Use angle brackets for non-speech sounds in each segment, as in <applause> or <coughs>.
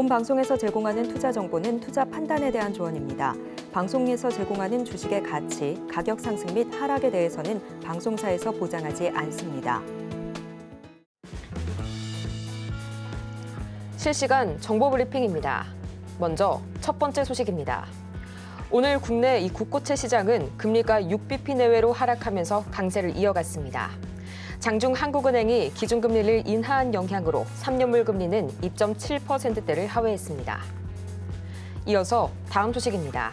본 방송에서 제공하는 투자 정보는 투자 판단에 대한 조언입니다. 방송에서 제공하는 주식의 가치, 가격 상승 및 하락에 대해서는 방송사에서 보장하지 않습니다. 실시간 정보 브리핑입니다. 먼저 첫 번째 소식입니다. 오늘 국내 이 국고채 시장은 금리가 6bp 내외로 하락하면서 강세를 이어갔습니다. 장중 한국은행이 기준금리를 인하한 영향으로 3년물 금리는 2.7%대를 하회했습니다. 이어서 다음 소식입니다.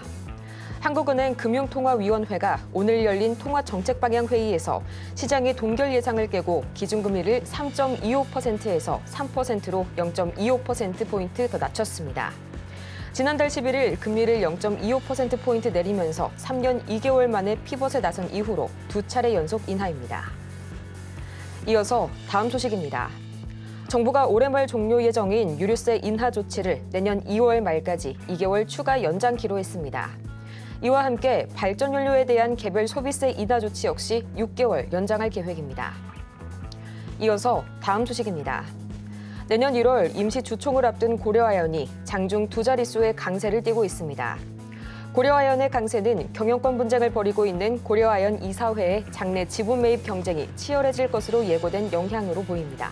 한국은행 금융통화위원회가 오늘 열린 통화정책방향회의에서 시장의 동결 예상을 깨고 기준금리를 3.25%에서 3%로 0.25%포인트 더 낮췄습니다. 지난달 11일 금리를 0.25%포인트 내리면서 3년 2개월 만에 피벗에 나선 이후로 두 차례 연속 인하입니다. 이어서 다음 소식입니다. 정부가 올해 말 종료 예정인 유류세 인하 조치를 내년 2월 말까지 2개월 추가 연장키로 했습니다. 이와 함께 발전연료에 대한 개별 소비세 인하 조치 역시 6개월 연장할 계획입니다. 이어서 다음 소식입니다. 내년 1월 임시 주총을 앞둔 고려아연이 장중 두 자릿수의 강세를 띠고 있습니다. 고려아연의 강세는 경영권 분쟁을 벌이고 있는 고려아연 이사회의 장내 지분 매입 경쟁이 치열해질 것으로 예고된 영향으로 보입니다.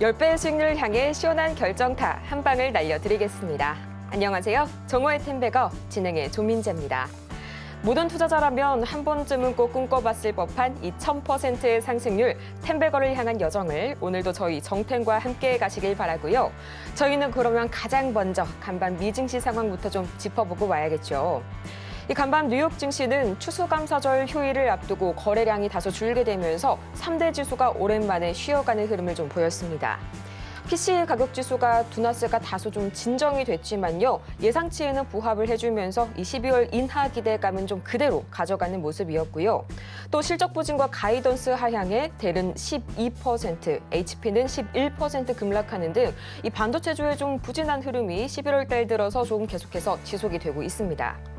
1 0배의 수익률 향해 시원한 결정타 한 방을 날려드리겠습니다. 안녕하세요. 정호의 텐베거 진행의 조민재입니다. 모든 투자자라면 한 번쯤은 꼭 꿈꿔봤을 법한 이 2000%의 상승률 텐베거를 향한 여정을 오늘도 저희 정텐과 함께 가시길 바라고요. 저희는 그러면 가장 먼저 간밤 미증시 상황부터 좀 짚어보고 와야겠죠. 이 간밤 뉴욕 증시는 추수감사절 휴일을 앞두고 거래량이 다소 줄게 되면서 3대 지수가 오랜만에 쉬어가는 흐름을 좀 보였습니다. PC 가격 지수가 두나스가 다소 좀 진정이 됐지만요. 예상치에는 부합을 해주면서 이 12월 인하 기대감은 좀 그대로 가져가는 모습이었고요. 또 실적 부진과 가이던스 하향에 델은 12%, HP는 11% 급락하는 등 이 반도체 주의 좀 부진한 흐름이 11월 달 들어서 조금 계속해서 지속이 되고 있습니다.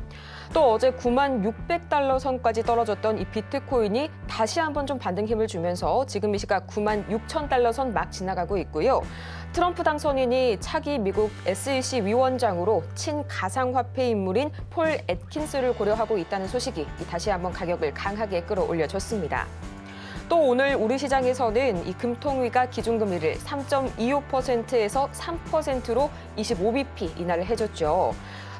또 어제 9만 600달러 선까지 떨어졌던 이 비트코인이 다시 한번 좀 반등 힘을 주면서 지금 이 시각 9만 6천 달러 선 막 지나가고 있고요. 트럼프 당선인이 차기 미국 SEC 위원장으로 친가상화폐 인물인 폴앳킨스를 고려하고 있다는 소식이 다시 한번 가격을 강하게 끌어올려줬습니다. 또 오늘 우리 시장에서는 이 금통위가 기준금리를 3.25%에서 3%로 25bp 인하를 해줬죠.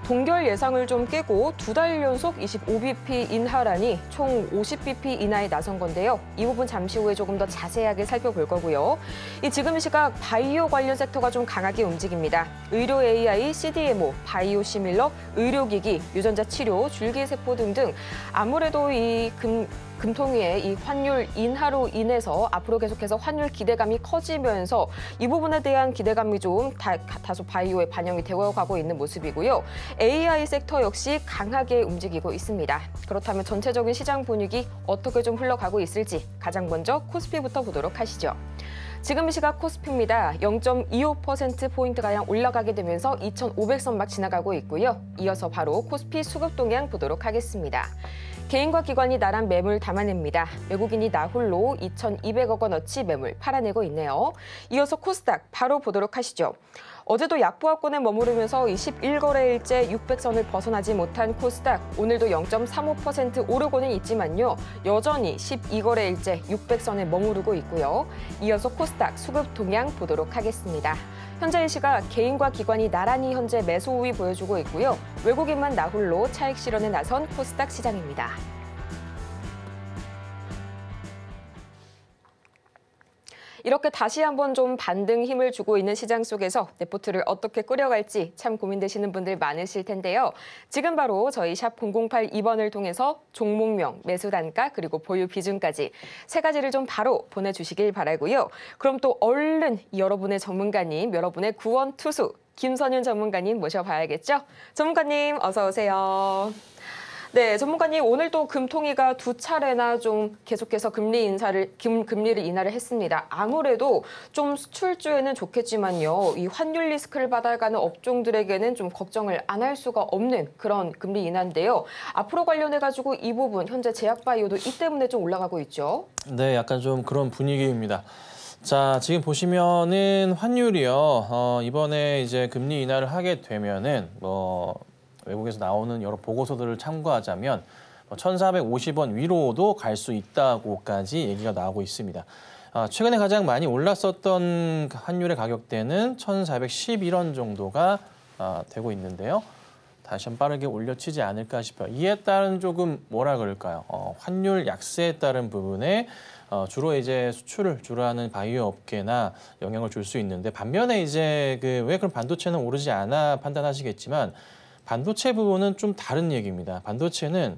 동결 예상을 좀 깨고 두 달 연속 25bp 인하라니 총 50bp 인하에 나선 건데요. 이 부분 잠시 후에 조금 더 자세하게 살펴볼 거고요. 이 지금 시각 바이오 관련 섹터가 좀 강하게 움직입니다. 의료 AI, CDMO, 바이오 시밀러, 의료기기, 유전자 치료, 줄기세포 등등 아무래도 이 금, 금통위에 이 환율 인하로 인해서 앞으로 계속해서 환율 기대감이 커지면서 이 부분에 대한 기대감이 좀 다, 다소 바이오에 반영이 되어가고 있는 모습이고요. AI 섹터 역시 강하게 움직이고 있습니다. 그렇다면 전체적인 시장 분위기 어떻게 좀 흘러가고 있을지 가장 먼저 코스피부터 보도록 하시죠. 지금 이 시각 코스피입니다. 0.25%포인트가량 올라가게 되면서 2,500선 막 지나가고 있고요. 이어서 바로 코스피 수급 동향 보도록 하겠습니다. 개인과 기관이 나란 매물 담아냅니다. 외국인이 나홀로 2,200억 원어치 매물 팔아내고 있네요. 이어서 코스닥 바로 보도록 하시죠. 어제도 약보합권에 머무르면서 21거래일째 600선을 벗어나지 못한 코스닥 오늘도 0.35% 오르고는 있지만요. 여전히 12거래일째 600선에 머무르고 있고요. 이어서 코스닥 수급 동향 보도록 하겠습니다. 현재 이 시각 개인과 기관이 나란히 현재 매수 우위 보여주고 있고요. 외국인만 나홀로 차익 실현에 나선 코스닥 시장입니다. 이렇게 다시 한번 좀 반등 힘을 주고 있는 시장 속에서 네포트를 어떻게 꾸려갈지 참 고민되시는 분들 많으실 텐데요. 지금 바로 저희 샵008 2번을 통해서 종목명, 매수 단가 그리고 보유 비중까지 세 가지를 좀 바로 보내주시길 바라고요. 그럼 또 얼른 여러분의 전문가님, 여러분의 구원 투수 김선윤 전문가님 모셔봐야겠죠? 전문가님 어서 오세요. 네, 전문가님 오늘 도 금통위가 두 차례나 좀 계속해서 금리 인사를 금, 금리를 인하를 했습니다. 아무래도 좀 수출주에는 좋겠지만요. 이 환율 리스크를 받아가는 업종들에게는 좀 걱정을 안 할 수가 없는 그런 금리 인하인데요. 앞으로 관련해 가지고 이 부분 현재 제약바이오도 이 때문에 좀 올라가고 있죠. 네, 약간 좀 그런 분위기입니다. 자, 지금 보시면은 환율이요. 어, 이번에 이제 금리 인하를 하게 되면은 뭐 외국에서 나오는 여러 보고서들을 참고하자면 1,450원 뭐 위로도 갈 수 있다고까지 얘기가 나오고 있습니다. 아, 최근에 가장 많이 올랐었던 환율의 가격대는 1,411원 정도가 아, 되고 있는데요. 다시 한 빠르게 올려치지 않을까 싶어요. 이에 따른 조금 뭐라 그럴까요? 어, 환율 약세에 따른 부분에 어, 주로 이제 수출을 주로 하는 바이오 업계나 영향을 줄 수 있는데 반면에 이제 그왜 그럼 반도체는 오르지 않아 판단하시겠지만 반도체 부분은 좀 다른 얘기입니다. 반도체는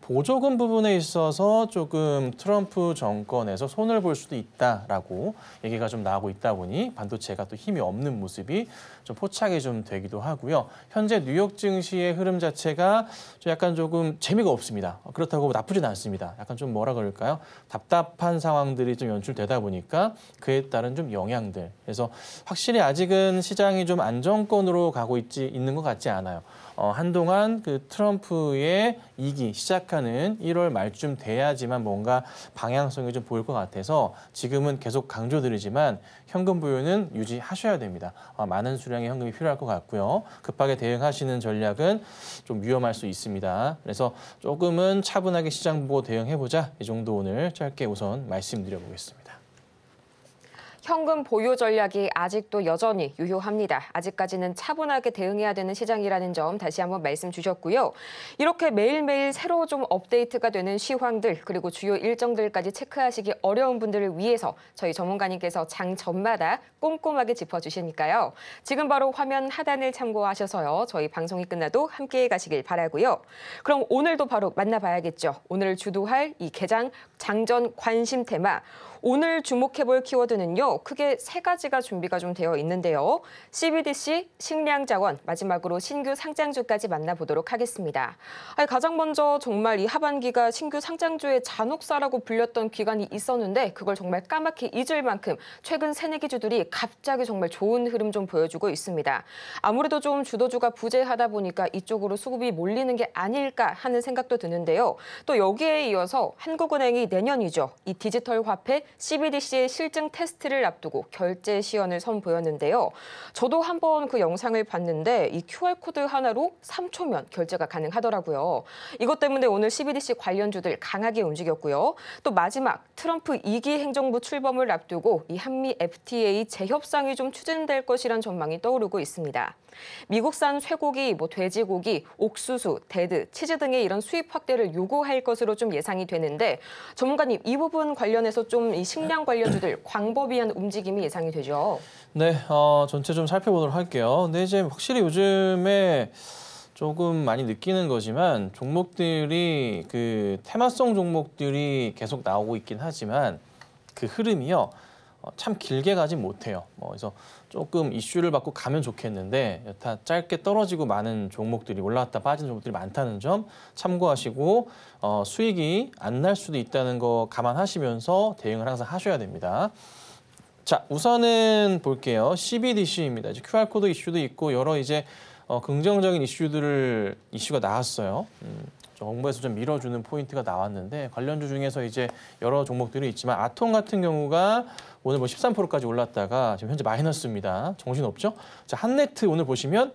보조금 부분에 있어서 조금 트럼프 정권에서 손을 볼 수도 있다라고 얘기가 좀 나오고 있다 보니 반도체가 또 힘이 없는 모습이 좀 포착이 좀 되기도 하고요. 현재 뉴욕 증시의 흐름 자체가 좀 약간 조금 재미가 없습니다. 그렇다고 뭐 나쁘진 않습니다. 약간 좀 뭐라 그럴까요? 답답한 상황들이 좀 연출되다 보니까 그에 따른 좀 영향들. 그래서 확실히 아직은 시장이 좀 안정권으로 가고 있지 있는 것 같지 않아요. 어, 한동안 그 트럼프의 이기 시작하는 1월 말쯤 돼야지만 뭔가 방향성이 좀 보일 것 같아서 지금은 계속 강조드리지만 현금 부유는 유지하셔야 됩니다. 아, 많은 수량의 현금이 필요할 것 같고요. 급하게 대응하시는 전략은 좀 위험할 수 있습니다. 그래서 조금은 차분하게 시장 보고 대응해보자 이 정도 오늘 짧게 우선 말씀드려보겠습니다. 현금 보유 전략이 아직도 여전히 유효합니다. 아직까지는 차분하게 대응해야 되는 시장이라는 점 다시 한번 말씀 주셨고요. 이렇게 매일매일 새로 좀 업데이트가 되는 시황들 그리고 주요 일정들까지 체크하시기 어려운 분들을 위해서 저희 전문가님께서 장 전마다 꼼꼼하게 짚어주시니까요. 지금 바로 화면 하단을 참고하셔서요. 저희 방송이 끝나도 함께 가시길 바라고요. 그럼 오늘도 바로 만나봐야겠죠. 오늘 주도할 이 개장 장전 관심 테마 오늘 주목해볼 키워드는요. 크게 세 가지가 준비가 좀 되어 있는데요. CBDC, 식량자원, 마지막으로 신규 상장주까지 만나보도록 하겠습니다. 아니, 가장 먼저 정말 이 하반기가 신규 상장주의 잔혹사라고 불렸던 기간이 있었는데 그걸 정말 까맣게 잊을 만큼 최근 새내기주들이 갑자기 정말 좋은 흐름 좀 보여주고 있습니다. 아무래도 좀 주도주가 부재하다 보니까 이쪽으로 수급이 몰리는 게 아닐까 하는 생각도 드는데요. 또 여기에 이어서 한국은행이 내년이죠. 이 디지털 화폐 CBDC의 실증 테스트를 앞두고 결제 시연을 선보였는데요. 저도 한번 그 영상을 봤는데 이 QR코드 하나로 3초면 결제가 가능하더라고요. 이것 때문에 오늘 CBDC 관련주들 강하게 움직였고요. 또 마지막 트럼프 2기 행정부 출범을 앞두고 이 한미 FTA 재협상이 좀 추진될 것이란 전망이 떠오르고 있습니다. 미국산 쇠고기, 뭐 돼지고기, 옥수수, 대드, 치즈 등의 이런 수입 확대를 요구할 것으로 좀 예상이 되는데 전문가님 이 부분 관련해서 좀이 식량 관련주들 광범위 한 움직임이 예상이 되죠. 네, 어, 전체 좀 살펴보도록 할게요. 근데 이제 확실히 요즘에 조금 많이 느끼는 거지만 종목들이 그 테마성 종목들이 계속 나오고 있긴 하지만 그 흐름이요 어, 참 길게 가진 못해요. 뭐 그래서 조금 이슈를 받고 가면 좋겠는데 여타 짧게 떨어지고 많은 종목들이 올라왔다 빠진 종목들이 많다는 점 참고하시고 어, 수익이 안 날 수도 있다는 거 감안하시면서 대응을 항상 하셔야 됩니다. 자 우선은 볼게요. CBDC입니다. 이제 QR코드 이슈도 있고 여러 이제 어, 긍정적인 이슈들을 이슈가 나왔어요. 음, 정부에서 좀 밀어주는 포인트가 나왔는데 관련주 중에서 이제 여러 종목들이 있지만 아톰 같은 경우가 오늘 뭐 13%까지 올랐다가 지금 현재 마이너스입니다. 정신없죠? 자, 한네트 오늘 보시면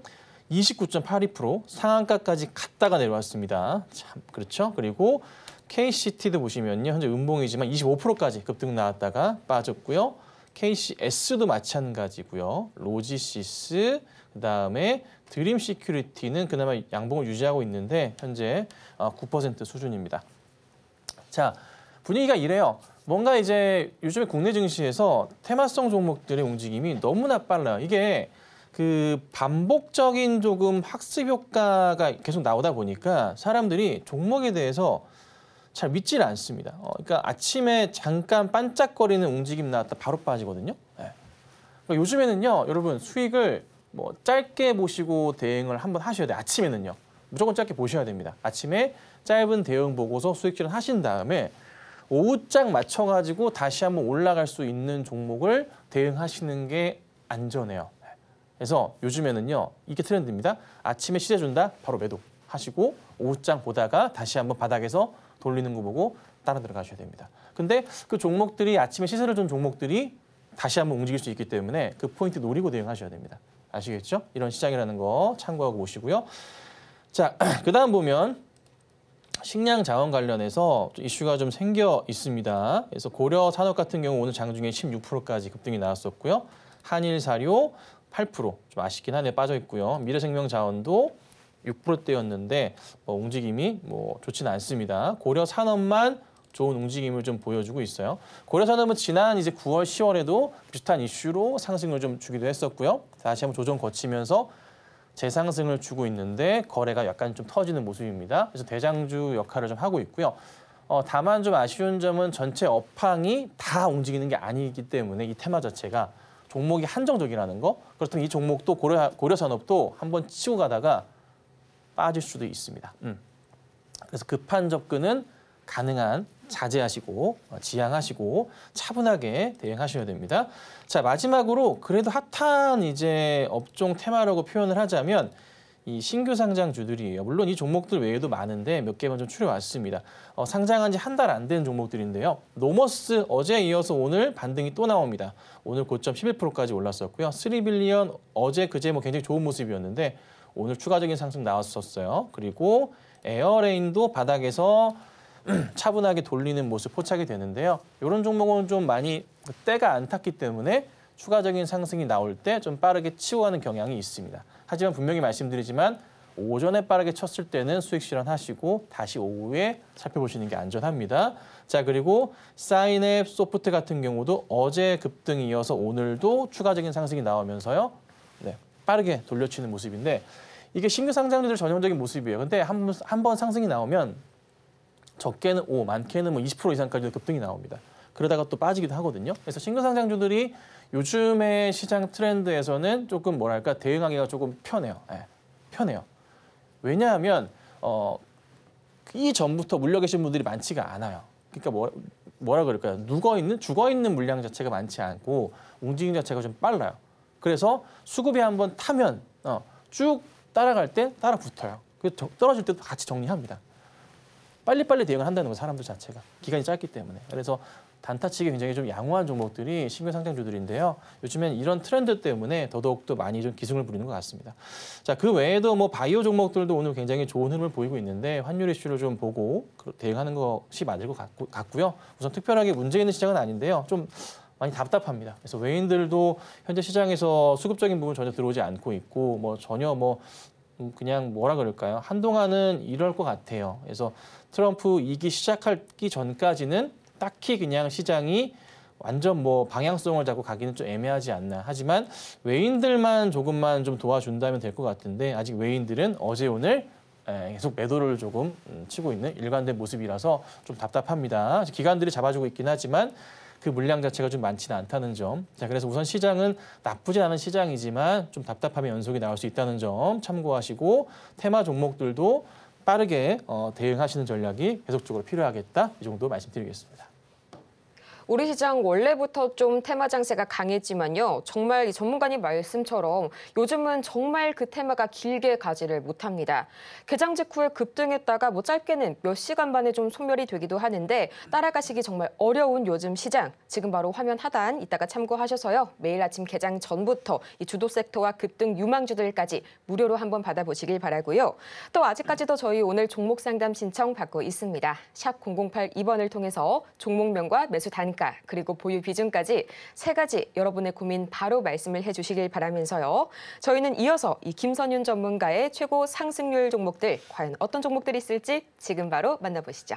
29.82% 상한가까지 갔다가 내려왔습니다. 참 그렇죠? 그리고 KCT도 보시면요. 현재 음봉이지만 25%까지 급등 나왔다가 빠졌고요. KCS도 마찬가지고요. 로지시스, 그다음에 드림 시큐리티는 그나마 양봉을 유지하고 있는데 현재 9% 어, 수준입니다. 자, 분위기가 이래요. 뭔가 이제 요즘에 국내 증시에서 테마성 종목들의 움직임이 너무나 빨라요. 이게 그 반복적인 조금 학습 효과가 계속 나오다 보니까 사람들이 종목에 대해서 잘 믿질 않습니다. 어, 그러니까 아침에 잠깐 반짝거리는 움직임 나왔다 바로 빠지거든요. 네. 그러니까 요즘에는요, 여러분 수익을 뭐 짧게 보시고 대응을 한번 하셔야 돼요. 아침에는요. 무조건 짧게 보셔야 됩니다. 아침에 짧은 대응 보고서 수익실을 하신 다음에 오후장 맞춰가지고 다시 한번 올라갈 수 있는 종목을 대응하시는 게 안전해요. 그래서 요즘에는요. 이게 트렌드입니다. 아침에 시세 준다. 바로 매도 하시고 오후장 보다가 다시 한번 바닥에서 돌리는 거 보고 따라 들어가셔야 됩니다. 근데 그 종목들이 아침에 시세를 준 종목들이 다시 한번 움직일 수 있기 때문에 그 포인트 노리고 대응하셔야 됩니다. 아시겠죠? 이런 시장이라는 거 참고하고 오시고요. 자, <clears throat> 그 다음 보면 식량 자원 관련해서 이슈가 좀 생겨 있습니다. 그래서 고려 산업 같은 경우 오늘 장중에 16%까지 급등이 나왔었고요. 한일 사료 8%좀 아쉽긴 한데 빠져 있고요. 미래생명 자원도 6%대였는데 뭐 움직임이 뭐 좋지는 않습니다. 고려 산업만 좋은 움직임을 좀 보여주고 있어요. 고려산업은 지난 이제 9월, 10월에도 비슷한 이슈로 상승을 좀 주기도 했었고요. 다시 한번 조정 거치면서 재상승을 주고 있는데 거래가 약간 좀 터지는 모습입니다. 그래서 대장주 역할을 좀 하고 있고요. 어, 다만 좀 아쉬운 점은 전체 업황이 다 움직이는 게 아니기 때문에 이 테마 자체가 종목이 한정적이라는 거 그렇다면 이 종목도 고려, 고려산업도 한번 치고 가다가 빠질 수도 있습니다. 음. 그래서 급한 접근은 가능한 자제하시고 어, 지양하시고 차분하게 대응하셔야 됩니다. 자 마지막으로 그래도 핫한 이제 업종 테마라고 표현을 하자면 이 신규 상장주들이에요. 물론 이 종목들 외에도 많은데 몇 개만 좀 추려왔습니다. 어, 상장한 지 한 달 안 된 종목들인데요. 노머스 어제 에 이어서 오늘 반등이 또 나옵니다. 오늘 고점 11%까지 올랐었고요. 3빌리언 어제 그제 뭐 굉장히 좋은 모습이었는데 오늘 추가적인 상승 나왔었어요. 그리고 에어레인도 바닥에서 차분하게 돌리는 모습 포착이 되는데요. 이런 종목은 좀 많이 때가 안 탔기 때문에 추가적인 상승이 나올 때 좀 빠르게 치고가는 경향이 있습니다. 하지만 분명히 말씀드리지만 오전에 빠르게 쳤을 때는 수익 실현하시고 다시 오후에 살펴보시는 게 안전합니다. 자 그리고 사인앱 소프트 같은 경우도 어제 급등이 어서 오늘도 추가적인 상승이 나오면서요. 네, 빠르게 돌려치는 모습인데 이게 신규 상장주들 전형적인 모습이에요. 근데 한, 한번 상승이 나오면 적게는 5, 많게는 뭐 20% 이상까지도 급등이 나옵니다. 그러다가 또 빠지기도 하거든요. 그래서 싱글상장주들이 요즘의 시장 트렌드에서는 조금 뭐랄까 대응하기가 조금 편해요. 네, 편해요. 왜냐하면 어, 이 전부터 물려 계신 분들이 많지가 않아요. 그러니까 뭐, 뭐라 그럴까요? 누가 있는 죽어 있는 물량 자체가 많지 않고 움직임 자체가 좀 빨라요. 그래서 수급이 한번 타면 어, 쭉 따라갈 때 따라 붙어요. 그 떨어질 때도 같이 정리합니다. 빨리빨리 대응을 한다는 거 사람들 자체가 기간이 짧기 때문에 그래서 단타치기 굉장히 좀 양호한 종목들이 신규 상장주들인데요. 요즘엔 이런 트렌드 때문에 더더욱더 많이 좀 기승을 부리는 것 같습니다. 자, 그 외에도 뭐 바이오 종목들도 오늘 굉장히 좋은 흐름을 보이고 있는데 환율 이슈를 좀 보고 대응하는 것이 맞을 것 같고, 같고요. 우선 특별하게 문제 있는 시장은 아닌데요. 좀 많이 답답합니다. 그래서 외인들도 현재 시장에서 수급적인 부분 전혀 들어오지 않고 있고 뭐 전혀 뭐 그냥 뭐라 그럴까요? 한동안은 이럴 것 같아요. 그래서 트럼프 이기 시작하기 전까지는 딱히 그냥 시장이 완전 뭐 방향성을 잡고 가기는 좀 애매하지 않나. 하지만 외인들만 조금만 좀 도와준다면 될 것 같은데 아직 외인들은 어제 오늘 계속 매도를 조금 음, 치고 있는 일관된 모습이라서 좀 답답합니다. 기관들이 잡아주고 있긴 하지만 그 물량 자체가 좀 많지는 않다는 점. 자, 그래서 우선 시장은 나쁘진 않은 시장이지만 좀 답답함의 연속이 나올 수 있다는 점 참고하시고 테마 종목들도 빠르게 어, 대응하시는 전략이 계속적으로 필요하겠다. 이 정도 말씀드리겠습니다. 우리 시장 원래부터 좀 테마 장세가 강했지만요. 정말 이 전문가님 말씀처럼 요즘은 정말 그 테마가 길게 가지를 못합니다. 개장 직후에 급등했다가 뭐 짧게는 몇 시간 만에 좀 소멸이 되기도 하는데 따라가시기 정말 어려운 요즘 시장. 지금 바로 화면 하단 이따가 참고하셔서요. 매일 아침 개장 전부터 이 주도 섹터와 급등 유망주들까지 무료로 한번 받아보시길 바라고요. 또 아직까지도 저희 오늘 종목 상담 신청 받고 있습니다. 샵 0082번을 통해서 종목명과 매수 단가 단가 그리고 보유 비중까지 세 가지 여러분의 고민 바로 말씀을 해주시길 바라면서요. 저희는 이어서 이 김선윤 전문가의 최고 상승률 종목들 과연 어떤 종목들이 있을지 지금 바로 만나보시죠.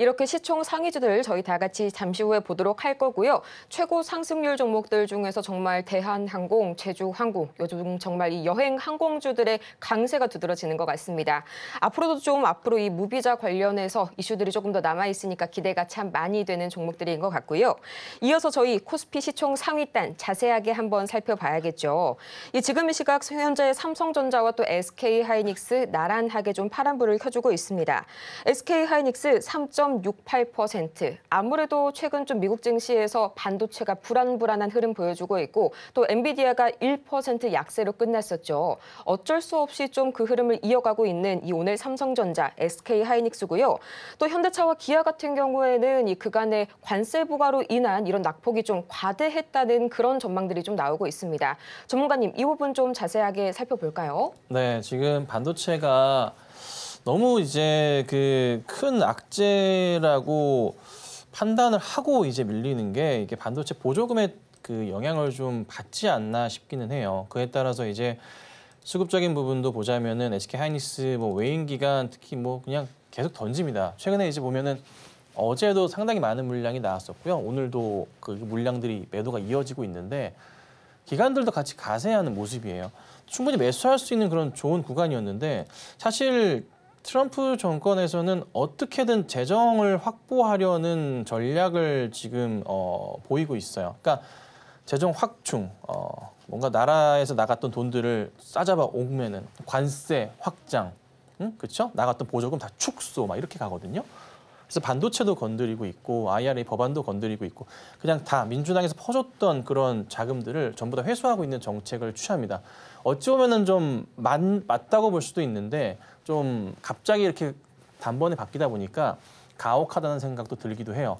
이렇게 시총 상위주들 저희 다 같이 잠시 후에 보도록 할 거고요. 최고 상승률 종목들 중에서 정말 대한항공, 제주항공, 요즘 정말 이 여행 항공주들의 강세가 두드러지는 것 같습니다. 앞으로도 좀 앞으로 이 무비자 관련해서 이슈들이 조금 더 남아 있으니까 기대가 참 많이 되는 종목들인 것 같고요. 이어서 저희 코스피 시총 상위단 자세하게 한번 살펴봐야겠죠. 이 지금 이 시각 현재 삼성전자와 또 SK 하이닉스 나란하게 좀 파란불을 켜주고 있습니다. SK 하이닉스 3. 0.68%. 아무래도 최근 좀 미국 증시에서 반도체가 불안불안한 흐름 보여주고 있고 또 엔비디아가 1% 약세로 끝났었죠. 어쩔 수 없이 좀 그 흐름을 이어가고 있는 이 오늘 삼성전자, SK 하이닉스고요. 또 현대차와 기아 같은 경우에는 이 그간의 관세 부과로 인한 이런 낙폭이 좀 과대했다는 그런 전망들이 좀 나오고 있습니다. 전문가님, 이 부분 좀 자세하게 살펴볼까요? 네, 지금 반도체가 너무 이제 그 큰 악재라고 판단을 하고 이제 밀리는 게 이게 반도체 보조금의 그 영향을 좀 받지 않나 싶기는 해요. 그에 따라서 이제 수급적인 부분도 보자면은 SK 하이닉스 뭐 외인 기간 특히 뭐 그냥 계속 던집니다. 최근에 이제 보면은 어제도 상당히 많은 물량이 나왔었고요. 오늘도 그 물량들이 매도가 이어지고 있는데 기관들도 같이 가세하는 모습이에요. 충분히 매수할 수 있는 그런 좋은 구간이었는데 사실 트럼프 정권에서는 어떻게든 재정을 확보하려는 전략을 지금 어, 보이고 있어요. 그러니까 재정 확충, 어, 뭔가 나라에서 나갔던 돈들을 싸잡아 오면은 관세 확장, 응? 그렇죠? 나갔던 보조금 다 축소 막 이렇게 가거든요. 그래서 반도체도 건드리고 있고 IRA 법안도 건드리고 있고 그냥 다 민주당에서 퍼줬던 그런 자금들을 전부 다 회수하고 있는 정책을 취합니다. 어찌 보면은 좀 맞, 다고볼 수도 있는데 좀 갑자기 이렇게 단번에 바뀌다 보니까 가혹하다는 생각도 들기도 해요.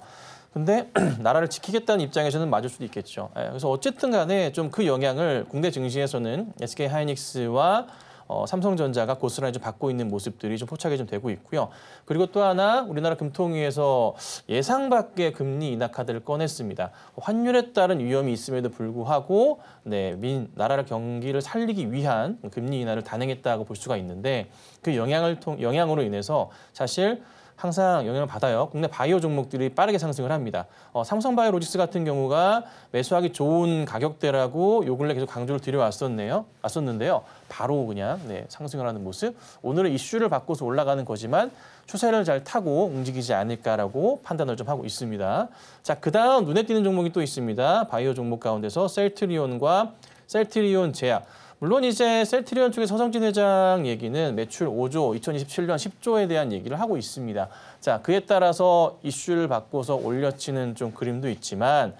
근데 <clears throat> 나라를 지키겠다는 입장에서는 맞을 수도 있겠죠. 예, 그래서 어쨌든 간에 좀 그 영향을 국내 증시에서는 SK 하이닉스와 어, 삼성전자가 고스란히 좀 받고 있는 모습들이 좀 포착이 좀 되고 있고요. 그리고 또 하나 우리나라 금통위에서 예상 밖의 금리 인하 카드를 꺼냈습니다. 환율에 따른 위험이 있음에도 불구하고 네, 민 나라를 경기를 살리기 위한 금리 인하를 단행했다고 볼 수가 있는데 그 영향을 통 영향으로 인해서 사실 항상 영향을 받아요. 국내 바이오 종목들이 빠르게 상승을 합니다. 어, 삼성바이오로직스 같은 경우가 매수하기 좋은 가격대라고 요 근래 계속 강조를 드려왔었네요. 왔었는데요. 바로 그냥 네, 상승을 하는 모습. 오늘은 이슈를 바꿔서 올라가는 거지만 추세를 잘 타고 움직이지 않을까라고 판단을 좀 하고 있습니다. 자, 그다음 눈에 띄는 종목이 또 있습니다. 바이오 종목 가운데서 셀트리온과 셀트리온 제약 물론 이제 셀트리온 쪽의 서성진 회장 얘기는 매출 5조, 2027년 10조에 대한 얘기를 하고 있습니다. 자, 그에 따라서 이슈를 바꿔서 올려치는 좀 그림도 있지만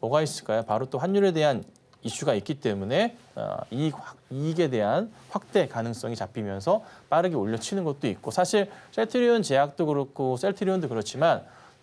뭐가 있을까요? 바로 또 환율에 대한 이슈가 있기 때문에 어, 이익, 이익에 대한 확대 가능성이 잡히면서 빠르게 올려치는 것도 있고 사실 셀트리온 제약도 그렇고 셀트리온도 그렇지만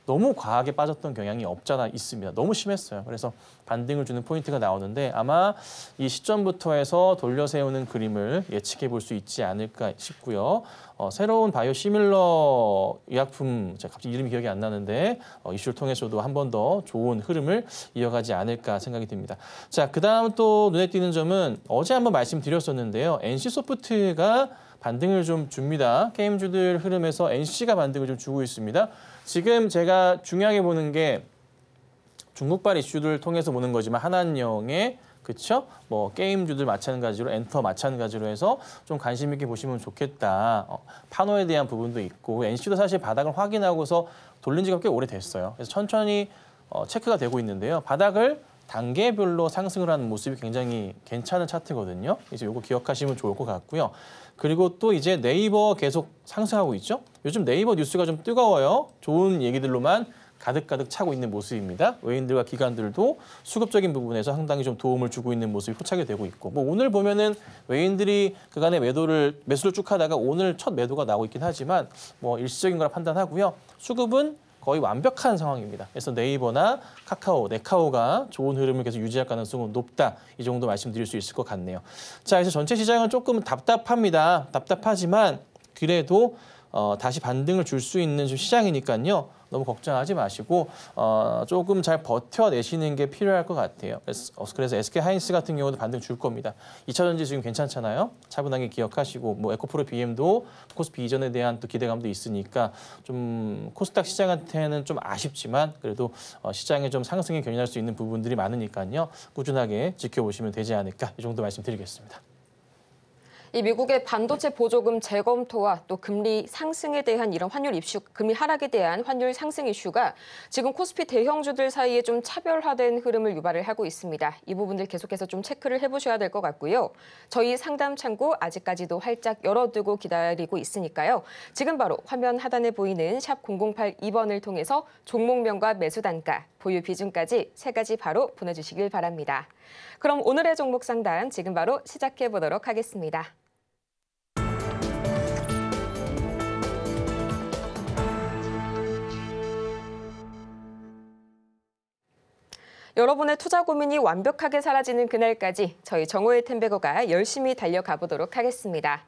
너무 과하게 빠졌던 경향이 없잖아 있습니다. 너무 심했어요. 그래서 반등을 주는 포인트가 나오는데 아마 이 시점부터 해서 돌려 세우는 그림을 예측해 볼 수 있지 않을까 싶고요. 어, 새로운 바이오 시밀러 의약품, 제가 갑자기 이름이 기억이 안 나는데 어, 이슈를 통해서도 한 번 더 좋은 흐름을 이어가지 않을까 생각이 듭니다. 자, 그 다음 또 눈에 띄는 점은 어제 한번 말씀드렸었는데요. NC소프트가 반등을 좀 줍니다. 게임주들 흐름에서 NC가 반등을 좀 주고 있습니다. 지금 제가 중요하게 보는 게 중국발 이슈들 통해서 보는 거지만 한한영의 그쵸? 뭐 게임주들 마찬가지로 엔터 마찬가지로 해서 좀 관심 있게 보시면 좋겠다. 어, 파노에 대한 부분도 있고 NC도 사실 바닥을 확인하고서 돌린 지가 꽤 오래됐어요. 그래서 천천히 어, 체크가 되고 있는데요. 바닥을 단계별로 상승을 하는 모습이 굉장히 괜찮은 차트거든요. 이제 요거 기억하시면 좋을 것 같고요. 그리고 또 이제 네이버 계속 상승하고 있죠. 요즘 네이버 뉴스가 좀 뜨거워요. 좋은 얘기들로만 가득가득 차고 있는 모습입니다. 외인들과 기관들도 수급적인 부분에서 상당히 좀 도움을 주고 있는 모습이 포착이 되고 있고 뭐 오늘 보면은 외인들이 그간의 매도를 매수를 쭉 하다가 오늘 첫 매도가 나오고 있긴 하지만 뭐 일시적인 거라 판단하고요. 수급은 거의 완벽한 상황입니다. 그래서 네이버나 카카오, 네카오가 좋은 흐름을 계속 유지할 가능성은 높다. 이 정도 말씀드릴 수 있을 것 같네요. 자, 그래 전체 시장은 조금 답답합니다. 답답하지만 그래도 어, 다시 반등을 줄 수 있는 좀 시장이니까요. 너무 걱정하지 마시고 어, 조금 잘 버텨내시는 게 필요할 것 같아요. 그래서, 어, 그래서 SK 하인스 같은 경우도 반등 줄 겁니다. 2차전지 지금 괜찮잖아요. 차분하게 기억하시고 뭐 에코프로 BM도 코스피 이전에 대한 또 기대감도 있으니까 좀 코스닥 시장한테는 좀 아쉽지만 그래도 어, 시장에 좀 상승에 견인할 수 있는 부분들이 많으니까요. 꾸준하게 지켜보시면 되지 않을까 이 정도 말씀드리겠습니다. 이 미국의 반도체 보조금 재검토와 또 금리 상승에 대한 이런 환율 입슈 금리 하락에 대한 환율 상승 이슈가 지금 코스피 대형주들 사이에 좀 차별화된 흐름을 유발을 하고 있습니다. 이 부분들 계속해서 좀 체크를 해보셔야 될 것 같고요. 저희 상담 창구 아직까지도 활짝 열어두고 기다리고 있으니까요. 지금 바로 화면 하단에 보이는 샵 0082번을 통해서 종목명과 매수 단가, 보유 비중까지 세 가지 바로 보내주시길 바랍니다. 그럼 오늘의 종목 상담 지금 바로 시작해 보도록 하겠습니다. 여러분의 투자 고민이 완벽하게 사라지는 그날까지 저희 정호의 텐베거가 열심히 달려가 보도록 하겠습니다.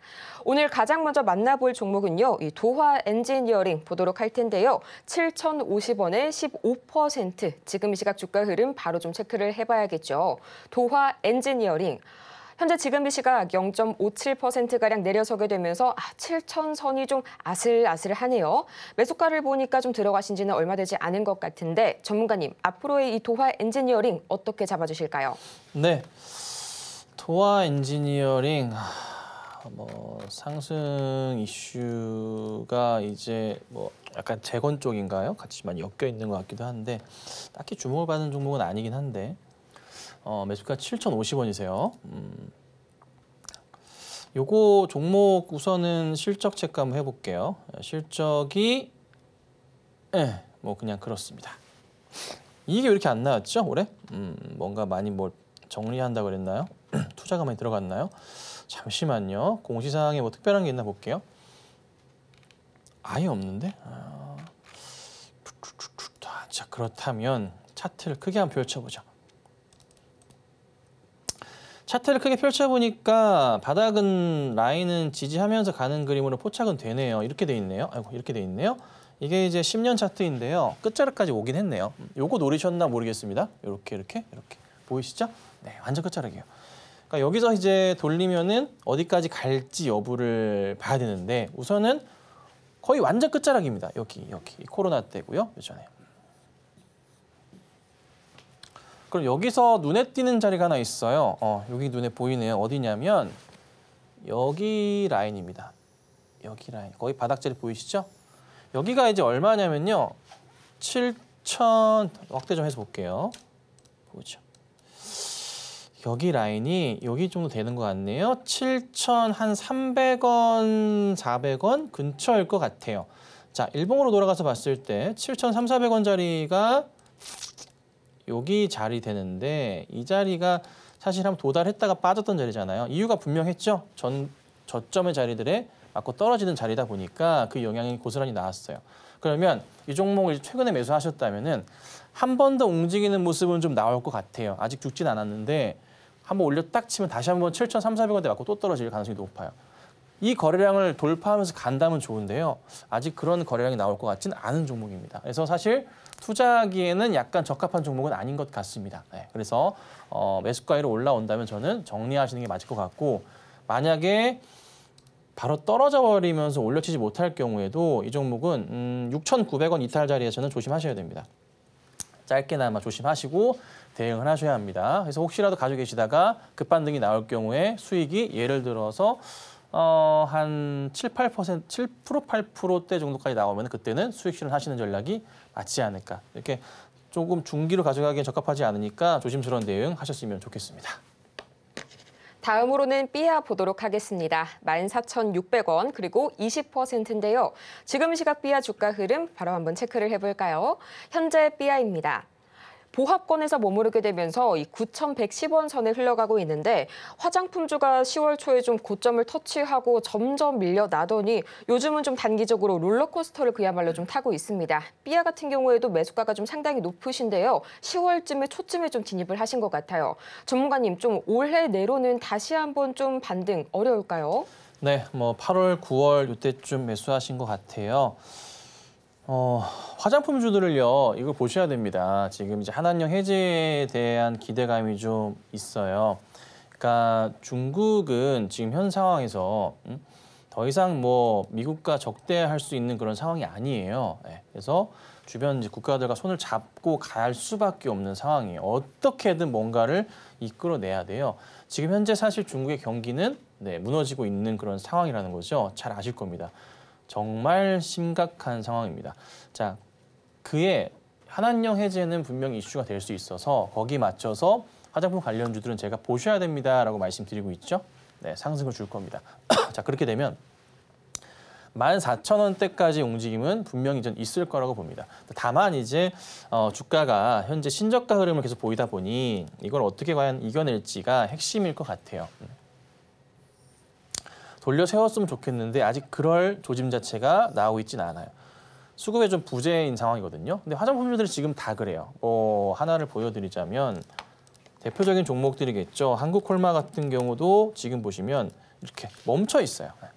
오늘 가장 먼저 만나볼 종목은요. 이 도화 엔지니어링 보도록 할 텐데요. 7,050원에 15% 지금 이 시각 주가 흐름 바로 좀 체크를 해봐야겠죠. 도화 엔지니어링. 현재 지금 이 시각 0.57%가량 내려서게 되면서 7천 아, 선이 좀 아슬아슬하네요. 매수가를 보니까 좀 들어가신 지는 얼마 되지 않은 것 같은데 전문가님, 앞으로의 이 도화 엔지니어링 어떻게 잡아주실까요? 네, 도화 엔지니어링... 뭐 상승 이슈가 이제 뭐 약간 재건 쪽인가요? 같이 많이 엮여 있는 것 같기도 한데 딱히 주목을 받는 종목은 아니긴 한데 어, 매수가 7,050원이세요. 음. 요거 종목 우선은 실적 체크 해볼게요. 실적이 예, 뭐 그냥 그렇습니다. 이게 왜 이렇게 안 나왔죠 올해? 음, 뭔가 많이 뭘 정리한다 그랬나요? <clears throat> 투자가 많이 들어갔나요? 잠시만요. 공시사항에 뭐 특별한 게 있나 볼게요. 아예 없는데? 아... 자 그렇다면 차트를 크게 한번 펼쳐보죠. 차트를 크게 펼쳐보니까 바닥은 라인은 지지하면서 가는 그림으로 포착은 되네요. 이렇게 돼 있네요. 아이고 이렇게 돼 있네요. 이게 이제 10년 차트인데요. 끝자락까지 오긴 했네요. 요거 노리셨나 모르겠습니다. 이렇게 이렇게 이렇게 보이시죠? 네, 완전 끝자락이에요. 그러니까 여기서 이제 돌리면은 어디까지 갈지 여부를 봐야 되는데 우선은 거의 완전 끝자락입니다. 여기 여기 코로나 때고요. 예전에. 그럼 여기서 눈에 띄는 자리가 하나 있어요. 어, 여기 눈에 보이네요. 어디냐면 여기 라인입니다. 여기 라인. 거의 바닥자리 보이시죠? 여기가 이제 얼마냐면요. 7천 확대 좀 해서 볼게요. 보죠. 여기 라인이 여기 정도 되는 것 같네요. 7 300원, 400원 근처일 것 같아요. 자, 일봉으로 돌아가서 봤을 때 7,300원짜리가 여기 자리 되는데 이 자리가 사실 한번 도달했다가 빠졌던 자리잖아요. 이유가 분명했죠. 전 저점의 자리들에 맞고 떨어지는 자리다 보니까 그 영향이 고스란히 나왔어요. 그러면 이 종목을 최근에 매수하셨다면은 한 번 더 움직이는 모습은 좀 나올 것 같아요. 아직 죽진 않았는데 한 번 올려 딱 치면 다시 한 번 7,300원대 맞고 또 떨어질 가능성이 높아요. 이 거래량을 돌파하면서 간다면 좋은데요. 아직 그런 거래량이 나올 것 같지는 않은 종목입니다. 그래서 사실 투자하기에는 약간 적합한 종목은 아닌 것 같습니다. 네, 그래서 어, 매수가에로 올라온다면 저는 정리하시는 게 맞을 것 같고 만약에 바로 떨어져 버리면서 올려치지 못할 경우에도 이 종목은 음, 6,900원 이탈 자리에서는 조심하셔야 됩니다. 짧게나마 조심하시고 대응을 하셔야 합니다. 그래서 혹시라도 가지고 계시다가 급반등이 나올 경우에 수익이 예를 들어서 어, 한 7, 8%, 7%, 8%대 정도까지 나오면 그때는 수익 실현하시는 전략이 맞지 않을까. 이렇게 조금 중기로 가져가기엔 적합하지 않으니까 조심스러운 대응 하셨으면 좋겠습니다. 다음으로는 삐아 보도록 하겠습니다. 14,600원 그리고 20%인데요. 지금 시각 삐아 주가 흐름 바로 한번 체크를 해볼까요? 현재 삐아입니다. 보합권에서 머무르게 되면서 이 9,110원 선에 흘러가고 있는데 화장품주가 10월 초에 좀 고점을 터치하고 점점 밀려나더니 요즘은 좀 단기적으로 롤러코스터를 그야말로 좀 타고 있습니다. 삐아 같은 경우에도 매수가가 좀 상당히 높으신데요. 10월쯤에 초쯤에 좀 진입을 하신 것 같아요. 전문가님 좀 올해 내로는 다시 한번 좀 반등 어려울까요? 네, 뭐 8월, 9월 이때쯤 매수하신 것 같아요. 어, 화장품주들을요, 이걸 보셔야 됩니다. 지금 이제 한한령 해제에 대한 기대감이 좀 있어요. 그러니까 중국은 지금 현 상황에서 음, 더 이상 뭐 미국과 적대할 수 있는 그런 상황이 아니에요. 예, 그래서 주변 국가들과 손을 잡고 갈 수밖에 없는 상황이에요. 어떻게든 뭔가를 이끌어내야 돼요. 지금 현재 사실 중국의 경기는 네, 무너지고 있는 그런 상황이라는 거죠. 잘 아실 겁니다. 정말 심각한 상황입니다. 자, 그의 한한령 해제는 분명 이슈가 될 수 있어서 거기 맞춰서 화장품 관련주들은 제가 보셔야 됩니다라고 말씀드리고 있죠. 네, 상승을 줄 겁니다. <clears throat> 자, 그렇게 되면 14,000원대까지 움직임은 분명히 전 있을 거라고 봅니다. 다만 이제 어, 주가가 현재 신저가 흐름을 계속 보이다 보니 이걸 어떻게 과연 이겨낼지가 핵심일 것 같아요. 돌려 세웠으면 좋겠는데 아직 그럴 조짐 자체가 나오고 있지 않아요. 수급에 좀 부재인 상황이거든요. 근데 화장품들이 지금 다 그래요. 어, 하나를 보여드리자면 대표적인 종목들이겠죠. 한국콜마 같은 경우도 지금 보시면 이렇게 멈춰 있어요. 네.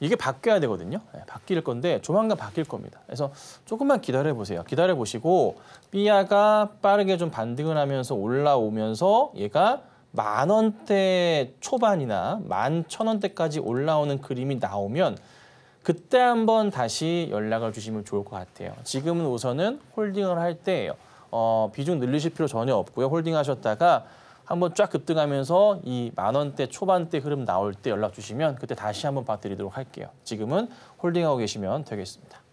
이게 바뀌어야 되거든요. 네, 바뀔 건데 조만간 바뀔 겁니다. 그래서 조금만 기다려 보세요. 기다려 보시고 삐아가 빠르게 좀 반등을 하면서 올라오면서 얘가 만 원대 초반이나 만 천 원대까지 올라오는 그림이 나오면 그때 한번 다시 연락을 주시면 좋을 것 같아요. 지금은 우선은 홀딩을 할 때예요. 어, 비중 늘리실 필요 전혀 없고요. 홀딩 하셨다가 한번 쫙 급등하면서 이 만 원대 초반대 흐름 나올 때 연락 주시면 그때 다시 한번 봐드리도록 할게요. 지금은 홀딩하고 계시면 되겠습니다.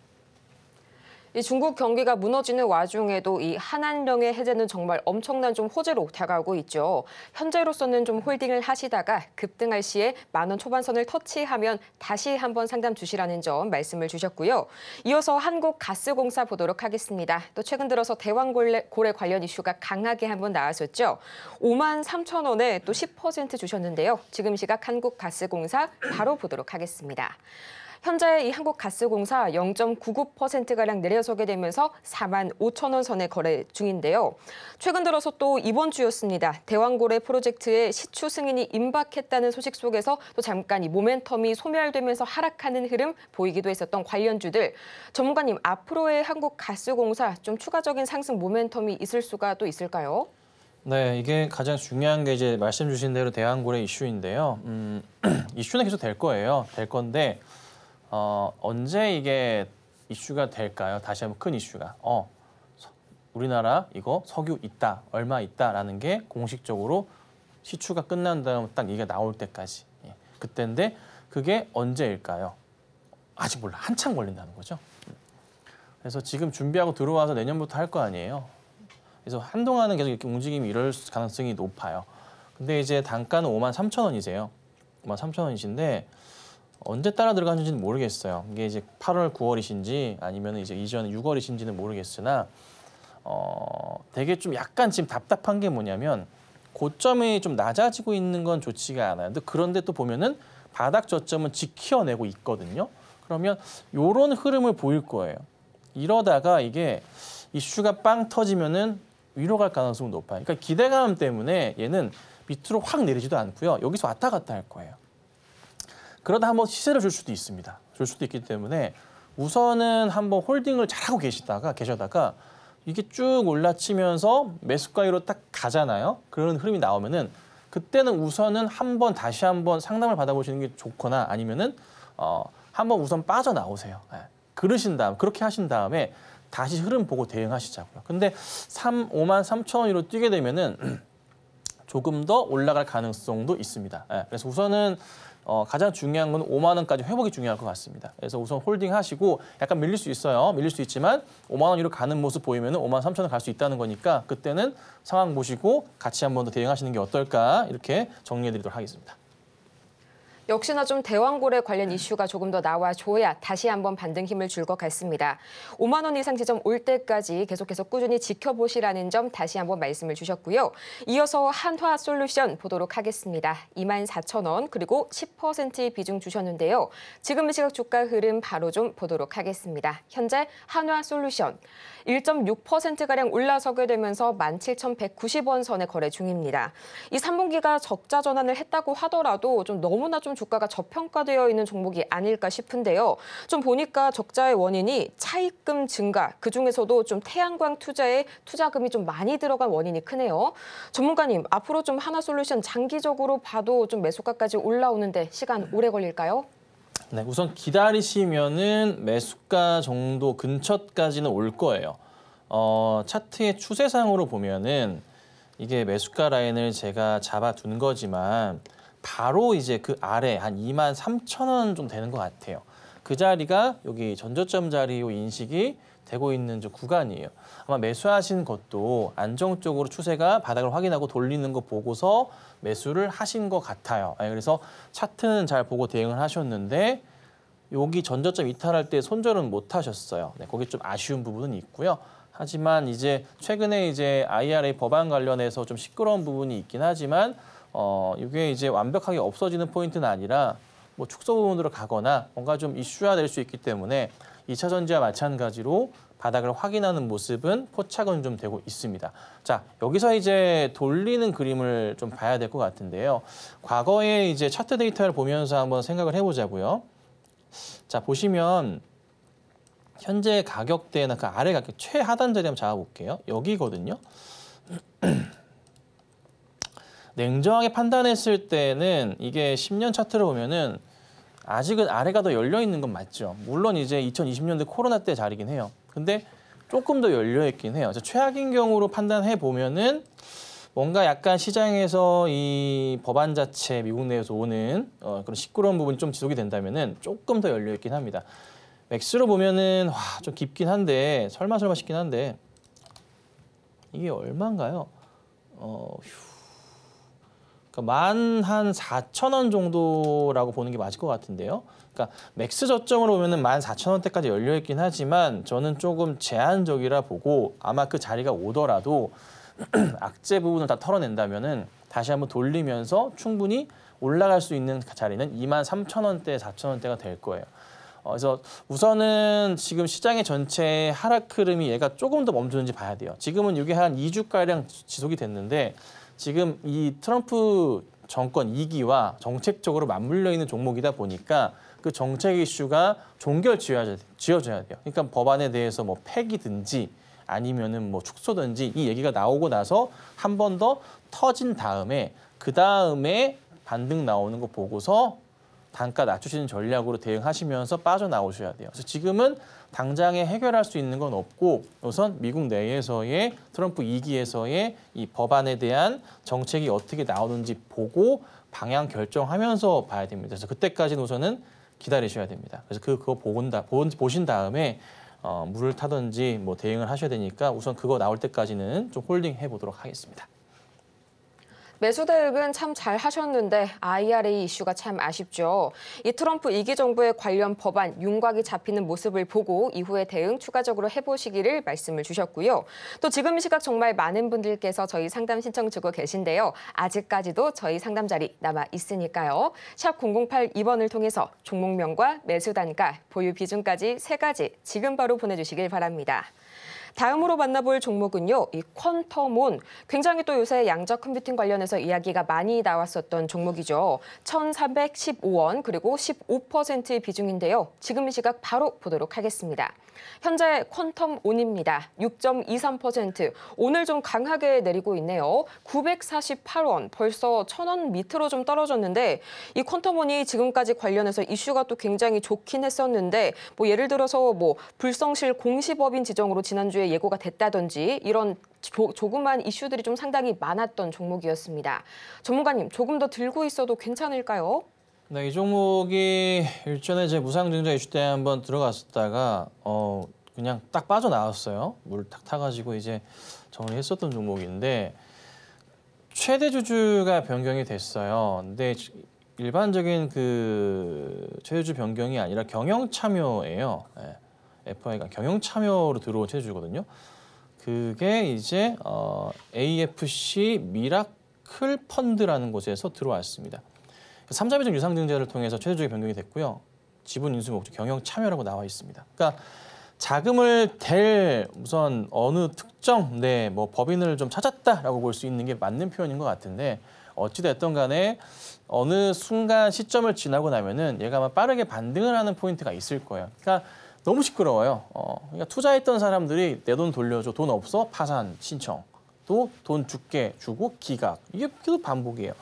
이 중국 경기가 무너지는 와중에도 이 한한령의 해제는 정말 엄청난 좀 호재로 다가오고 있죠. 현재로서는 좀 홀딩을 하시다가 급등할 시에 만원 초반선을 터치하면 다시 한번 상담 주시라는 점 말씀을 주셨고요. 이어서 한국가스공사 보도록 하겠습니다. 또 최근 들어서 대왕고래 관련 이슈가 강하게 한번 나왔었죠. 5만 3천 원에 또 10% 주셨는데요. 지금 시각 한국가스공사 바로 보도록 하겠습니다. 현재 이 한국가스공사 0.99%가량 내려서게 되면서 4만 5천 원 선에 거래 중인데요. 최근 들어서 또 이번 주였습니다. 대왕고래 프로젝트의 시추 승인이 임박했다는 소식 속에서 또 잠깐 이 모멘텀이 소멸되면서 하락하는 흐름 보이기도 했었던 관련주들. 전문가님, 앞으로의 한국가스공사 좀 추가적인 상승 모멘텀이 있을 수가 또 있을까요? 네, 이게 가장 중요한 게 이제 말씀 주신 대로 대한고래 이슈인데요. 음, <clears throat> 이슈는 계속 될 거예요. 될 건데 어, 언제 이게 이슈가 될까요? 다시 한번 큰 이슈가. 어, 우리나라 이거 석유 있다, 얼마 있다라는 게 공식적으로 시추가 끝난 다음 딱 이게 나올 때까지. 예. 그때인데 그게 언제일까요? 아직 몰라. 한참 걸린다는 거죠. 그래서 지금 준비하고 들어와서 내년부터 할 거 아니에요. 그래서 한동안은 계속 이렇게 움직임이 이럴 가능성이 높아요. 근데 이제 단가는 5만 3천 원이세요. 5만 3천 원이신데 언제 따라 들어가는지는 모르겠어요. 이게 이제 8월, 9월이신지 아니면 이제 이전 6월이신지는 모르겠으나 어, 되게 좀 약간 지금 답답한 게 뭐냐면 고점이 좀 낮아지고 있는 건 좋지가 않아요. 그런데 또 보면은 바닥 저점은 지켜내고 있거든요. 그러면 요런 흐름을 보일 거예요. 이러다가 이게 이슈가 빵 터지면은 위로 갈 가능성이 높아요. 그러니까 기대감 때문에 얘는 밑으로 확 내리지도 않고요. 여기서 왔다 갔다 할 거예요. 그러다 한번 시세를 줄 수도 있습니다. 줄 수도 있기 때문에 우선은 한번 홀딩을 잘하고 계시다가 계셔다가 이게 쭉 올라치면서 매수가위로 딱 가잖아요. 그런 흐름이 나오면은 그때는 우선은 한번 다시 한번 상담을 받아보시는 게 좋거나 아니면은 어 한번 우선 빠져나오세요. 예. 그러신 다음 그렇게 하신 다음에 다시 흐름 보고 대응하시자고요. 근데 3, 5만 3천 원으로 뛰게 되면은 <clears throat> 조금 더 올라갈 가능성도 있습니다. 예. 그래서 우선은 어, 가장 중요한 건 5만 원까지 회복이 중요할 것 같습니다. 그래서 우선 홀딩 하시고 약간 밀릴 수 있어요. 밀릴 수 있지만 5만 원 위로 가는 모습 보이면 5만 3천 원 갈 수 있다는 거니까 그때는 상황 보시고 같이 한 번 더 대응하시는 게 어떨까 이렇게 정리해드리도록 하겠습니다. 역시나 좀대왕골에 관련 네. 이슈가 조금 더 나와줘야 다시 한번 반등 힘을 줄 것 같습니다. 5만 원 이상 지점 올 때까지 계속해서 꾸준히 지켜보시라는 점 다시 한번 말씀을 주셨고요. 이어서 한화 솔루션 보도록 하겠습니다. 2만 4천 원 그리고 10%의 비중 주셨는데요. 지금 시각 주가 흐름 바로 좀 보도록 하겠습니다. 현재 한화 솔루션 1.6%가량 올라서게 되면서 17,190원 선에 거래 중입니다. 이 3분기가 적자 전환을 했다고 하더라도 좀 너무나 좀그 주가가 저평가되어 있는 종목이 아닐까 싶은데요. 좀 보니까 적자의 원인이 차익금 증가, 그중에서도 좀 태양광 투자에 투자금이 좀 많이 들어간 원인이 크네요. 전문가님, 앞으로 좀 하나솔루션 장기적으로 봐도 좀 매수가까지 올라오는데 시간 오래 걸릴까요? 네, 우선 기다리시면은 매수가 정도 근처까지는 올 거예요. 어, 차트의 추세상으로 보면은 이게 매수가 라인을 제가 잡아둔 거지만 바로 이제 그 아래 한 2만 3천 원 좀 되는 것 같아요. 그 자리가 여기 전저점 자리로 인식이 되고 있는 저 구간이에요. 아마 매수하신 것도 안정적으로 추세가 바닥을 확인하고 돌리는 거 보고서 매수를 하신 것 같아요. 예, 그래서 차트는 잘 보고 대응을 하셨는데 여기 전저점 이탈할 때 손절은 못 하셨어요. 네, 거기 좀 아쉬운 부분은 있고요. 하지만 이제 최근에 이제 IRA 법안 관련해서 좀 시끄러운 부분이 있긴 하지만 어, 이게 이제 완벽하게 없어지는 포인트는 아니라 뭐 축소 부분으로 가거나 뭔가 좀 이슈화 될 수 있기 때문에 2차 전지와 마찬가지로 바닥을 확인하는 모습은 포착은 좀 되고 있습니다. 자, 여기서 이제 돌리는 그림을 좀 봐야 될 것 같은데요. 과거에 이제 차트 데이터를 보면서 한번 생각을 해보자고요. 자, 보시면 현재 가격대나 그 아래 가격 최하단 자리 한번 잡아볼게요. 여기거든요. <clears throat> 냉정하게 판단했을 때는 이게 10년 차트를 보면은 아직은 아래가 더 열려 있는 건 맞죠. 물론 이제 2020년대 코로나 때 자리긴 해요. 근데 조금 더 열려 있긴 해요. 최악인 경우로 판단해 보면은 뭔가 약간 시장에서 이 법안 자체 미국 내에서 오는 어, 그런 시끄러운 부분이 좀 지속이 된다면은 조금 더 열려 있긴 합니다. 맥스로 보면은 와좀 깊긴 한데 설마 설마 싶긴 한데 이게 얼마인가요? 어 휴. 그러니까 만한 4천 원 정도라고 보는 게 맞을 것 같은데요. 그러니까 맥스 저점으로 보면은 1 4 0원대까지 열려 있긴 하지만 저는 조금 제한적이라 보고 아마 그 자리가 오더라도 <clears throat> 악재 부분을 다 털어낸다면은 다시 한번 돌리면서 충분히 올라갈 수 있는 그 자리는 2 3 0원대4 0원대가될 거예요. 어, 그래서 우선은 지금 시장의 전체 하락 흐름이 얘가 조금 더 멈추는지 봐야 돼요. 지금은 이게 한 2주가량 지속이 됐는데 지금 이 트럼프 정권 2기와 정책적으로 맞물려 있는 종목이다 보니까 그 정책 이슈가 종결 지어야, 지어져야 돼요. 그러니까 법안에 대해서 뭐 폐기든지 아니면은 뭐 축소든지 이 얘기가 나오고 나서 한 번 더 터진 다음에 그 다음에 반등 나오는 거 보고서 단가 낮추시는 전략으로 대응하시면서 빠져나오셔야 돼요. 그래서 지금은 당장에 해결할 수 있는 건 없고 우선 미국 내에서의 트럼프 2기에서의 이 법안에 대한 정책이 어떻게 나오는지 보고 방향 결정하면서 봐야 됩니다. 그래서 그때까지는 우선은 기다리셔야 됩니다. 그래서 그, 그거 보건다, 보신 다음에 어, 물을 타든지 뭐 대응을 하셔야 되니까 우선 그거 나올 때까지는 좀 홀딩해 보도록 하겠습니다. 매수 대응은 참 잘 하셨는데 IRA 이슈가 참 아쉽죠. 이 트럼프 이기 정부의 관련 법안 윤곽이 잡히는 모습을 보고 이후에 대응 추가적으로 해보시기를 말씀을 주셨고요. 또 지금 이 시각 정말 많은 분들께서 저희 상담 신청 주고 계신데요. 아직까지도 저희 상담 자리 남아 있으니까요. 샵 0082번을 통해서 종목명과 매수 단가, 보유 비중까지 세 가지 지금 바로 보내주시길 바랍니다. 다음으로 만나볼 종목은요, 이 퀀텀온. 굉장히 또 요새 양자 컴퓨팅 관련해서 이야기가 많이 나왔었던 종목이죠. 1,315원 그리고 15%의 비중인데요. 지금 이 시각 바로 보도록 하겠습니다. 현재 퀀텀온입니다. 6.23% 오늘 좀 강하게 내리고 있네요. 948원 벌써 1,000원 밑으로 좀 떨어졌는데 이 퀀텀온이 지금까지 관련해서 이슈가 또 굉장히 좋긴 했었는데 뭐 예를 들어서 뭐 불성실 공시법인 지정으로 지난주에 주에 예고가 됐다든지 이런 조, 조그만 이슈들이 좀 상당히 많았던 종목이었습니다. 전문가님, 조금 더 들고 있어도 괜찮을까요? 네, 이 종목이 일전에 제 무상증자 이슈 때 한번 들어갔었다가 어 그냥 딱 빠져나왔어요. 물 탁 타가지고 이제 정리했었던 종목인데 최대 주주가 변경이 됐어요. 근데 일반적인 그 최대주 변경이 아니라 경영 참여예요. 예. FI가 경영 참여로 들어온 체제주거든요. 그게 이제 어, AFC 미라클 펀드라는 곳에서 들어왔습니다. 3자 비중 유상증자를 통해서 최저주의 변경이 됐고요. 지분 인수 목적 경영 참여라고 나와 있습니다. 그러니까 자금을 댈 우선 어느 특정 네뭐 법인을 좀 찾았다라고 볼 수 있는 게 맞는 표현인 것 같은데 어찌 됐던 간에 어느 순간 시점을 지나고 나면은 얘가 아마 빠르게 반등을 하는 포인트가 있을 거예요. 그러니까 너무 시끄러워요. 어, 그러니까 투자했던 사람들이 내 돈 돌려줘, 돈 없어, 파산 신청. 또돈 줄게 주고 기각. 이게 계속 반복이에요.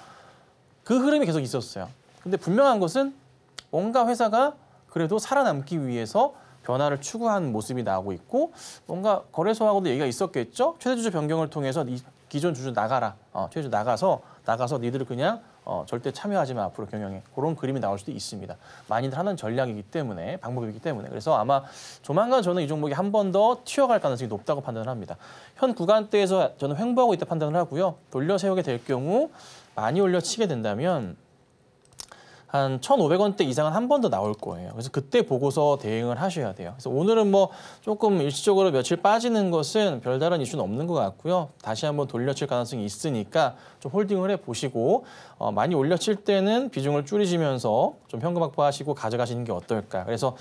그 흐름이 계속 있었어요. 근데 분명한 것은 뭔가 회사가 그래도 살아남기 위해서 변화를 추구한 모습이 나오고 있고 뭔가 거래소하고도 얘기가 있었겠죠. 최대 주주 변경을 통해서 이 기존 주주 나가라. 어, 최대 주 나가서 나가서 니들 을 그냥 어, 절대 참여하지마 앞으로 경영에 그런 그림이 나올 수도 있습니다. 많이들 하는 전략이기 때문에 방법이기 때문에 그래서 아마 조만간 저는 이 종목이 한 번 더 튀어갈 가능성이 높다고 판단을 합니다. 현 구간대에서 저는 횡보하고 있다 판단을 하고요. 돌려 세우게 될 경우 많이 올려치게 된다면 한 1,500원대 이상은 한 번 더 나올 거예요. 그래서 그때 보고서 대응을 하셔야 돼요. 그래서 오늘은 뭐 조금 일시적으로 며칠 빠지는 것은 별다른 이슈는 없는 것 같고요. 다시 한번 돌려칠 가능성이 있으니까 좀 홀딩을 해보시고 어, 많이 올려칠 때는 비중을 줄이시면서 좀 현금 확보하시고 가져가시는 게 어떨까. 그래서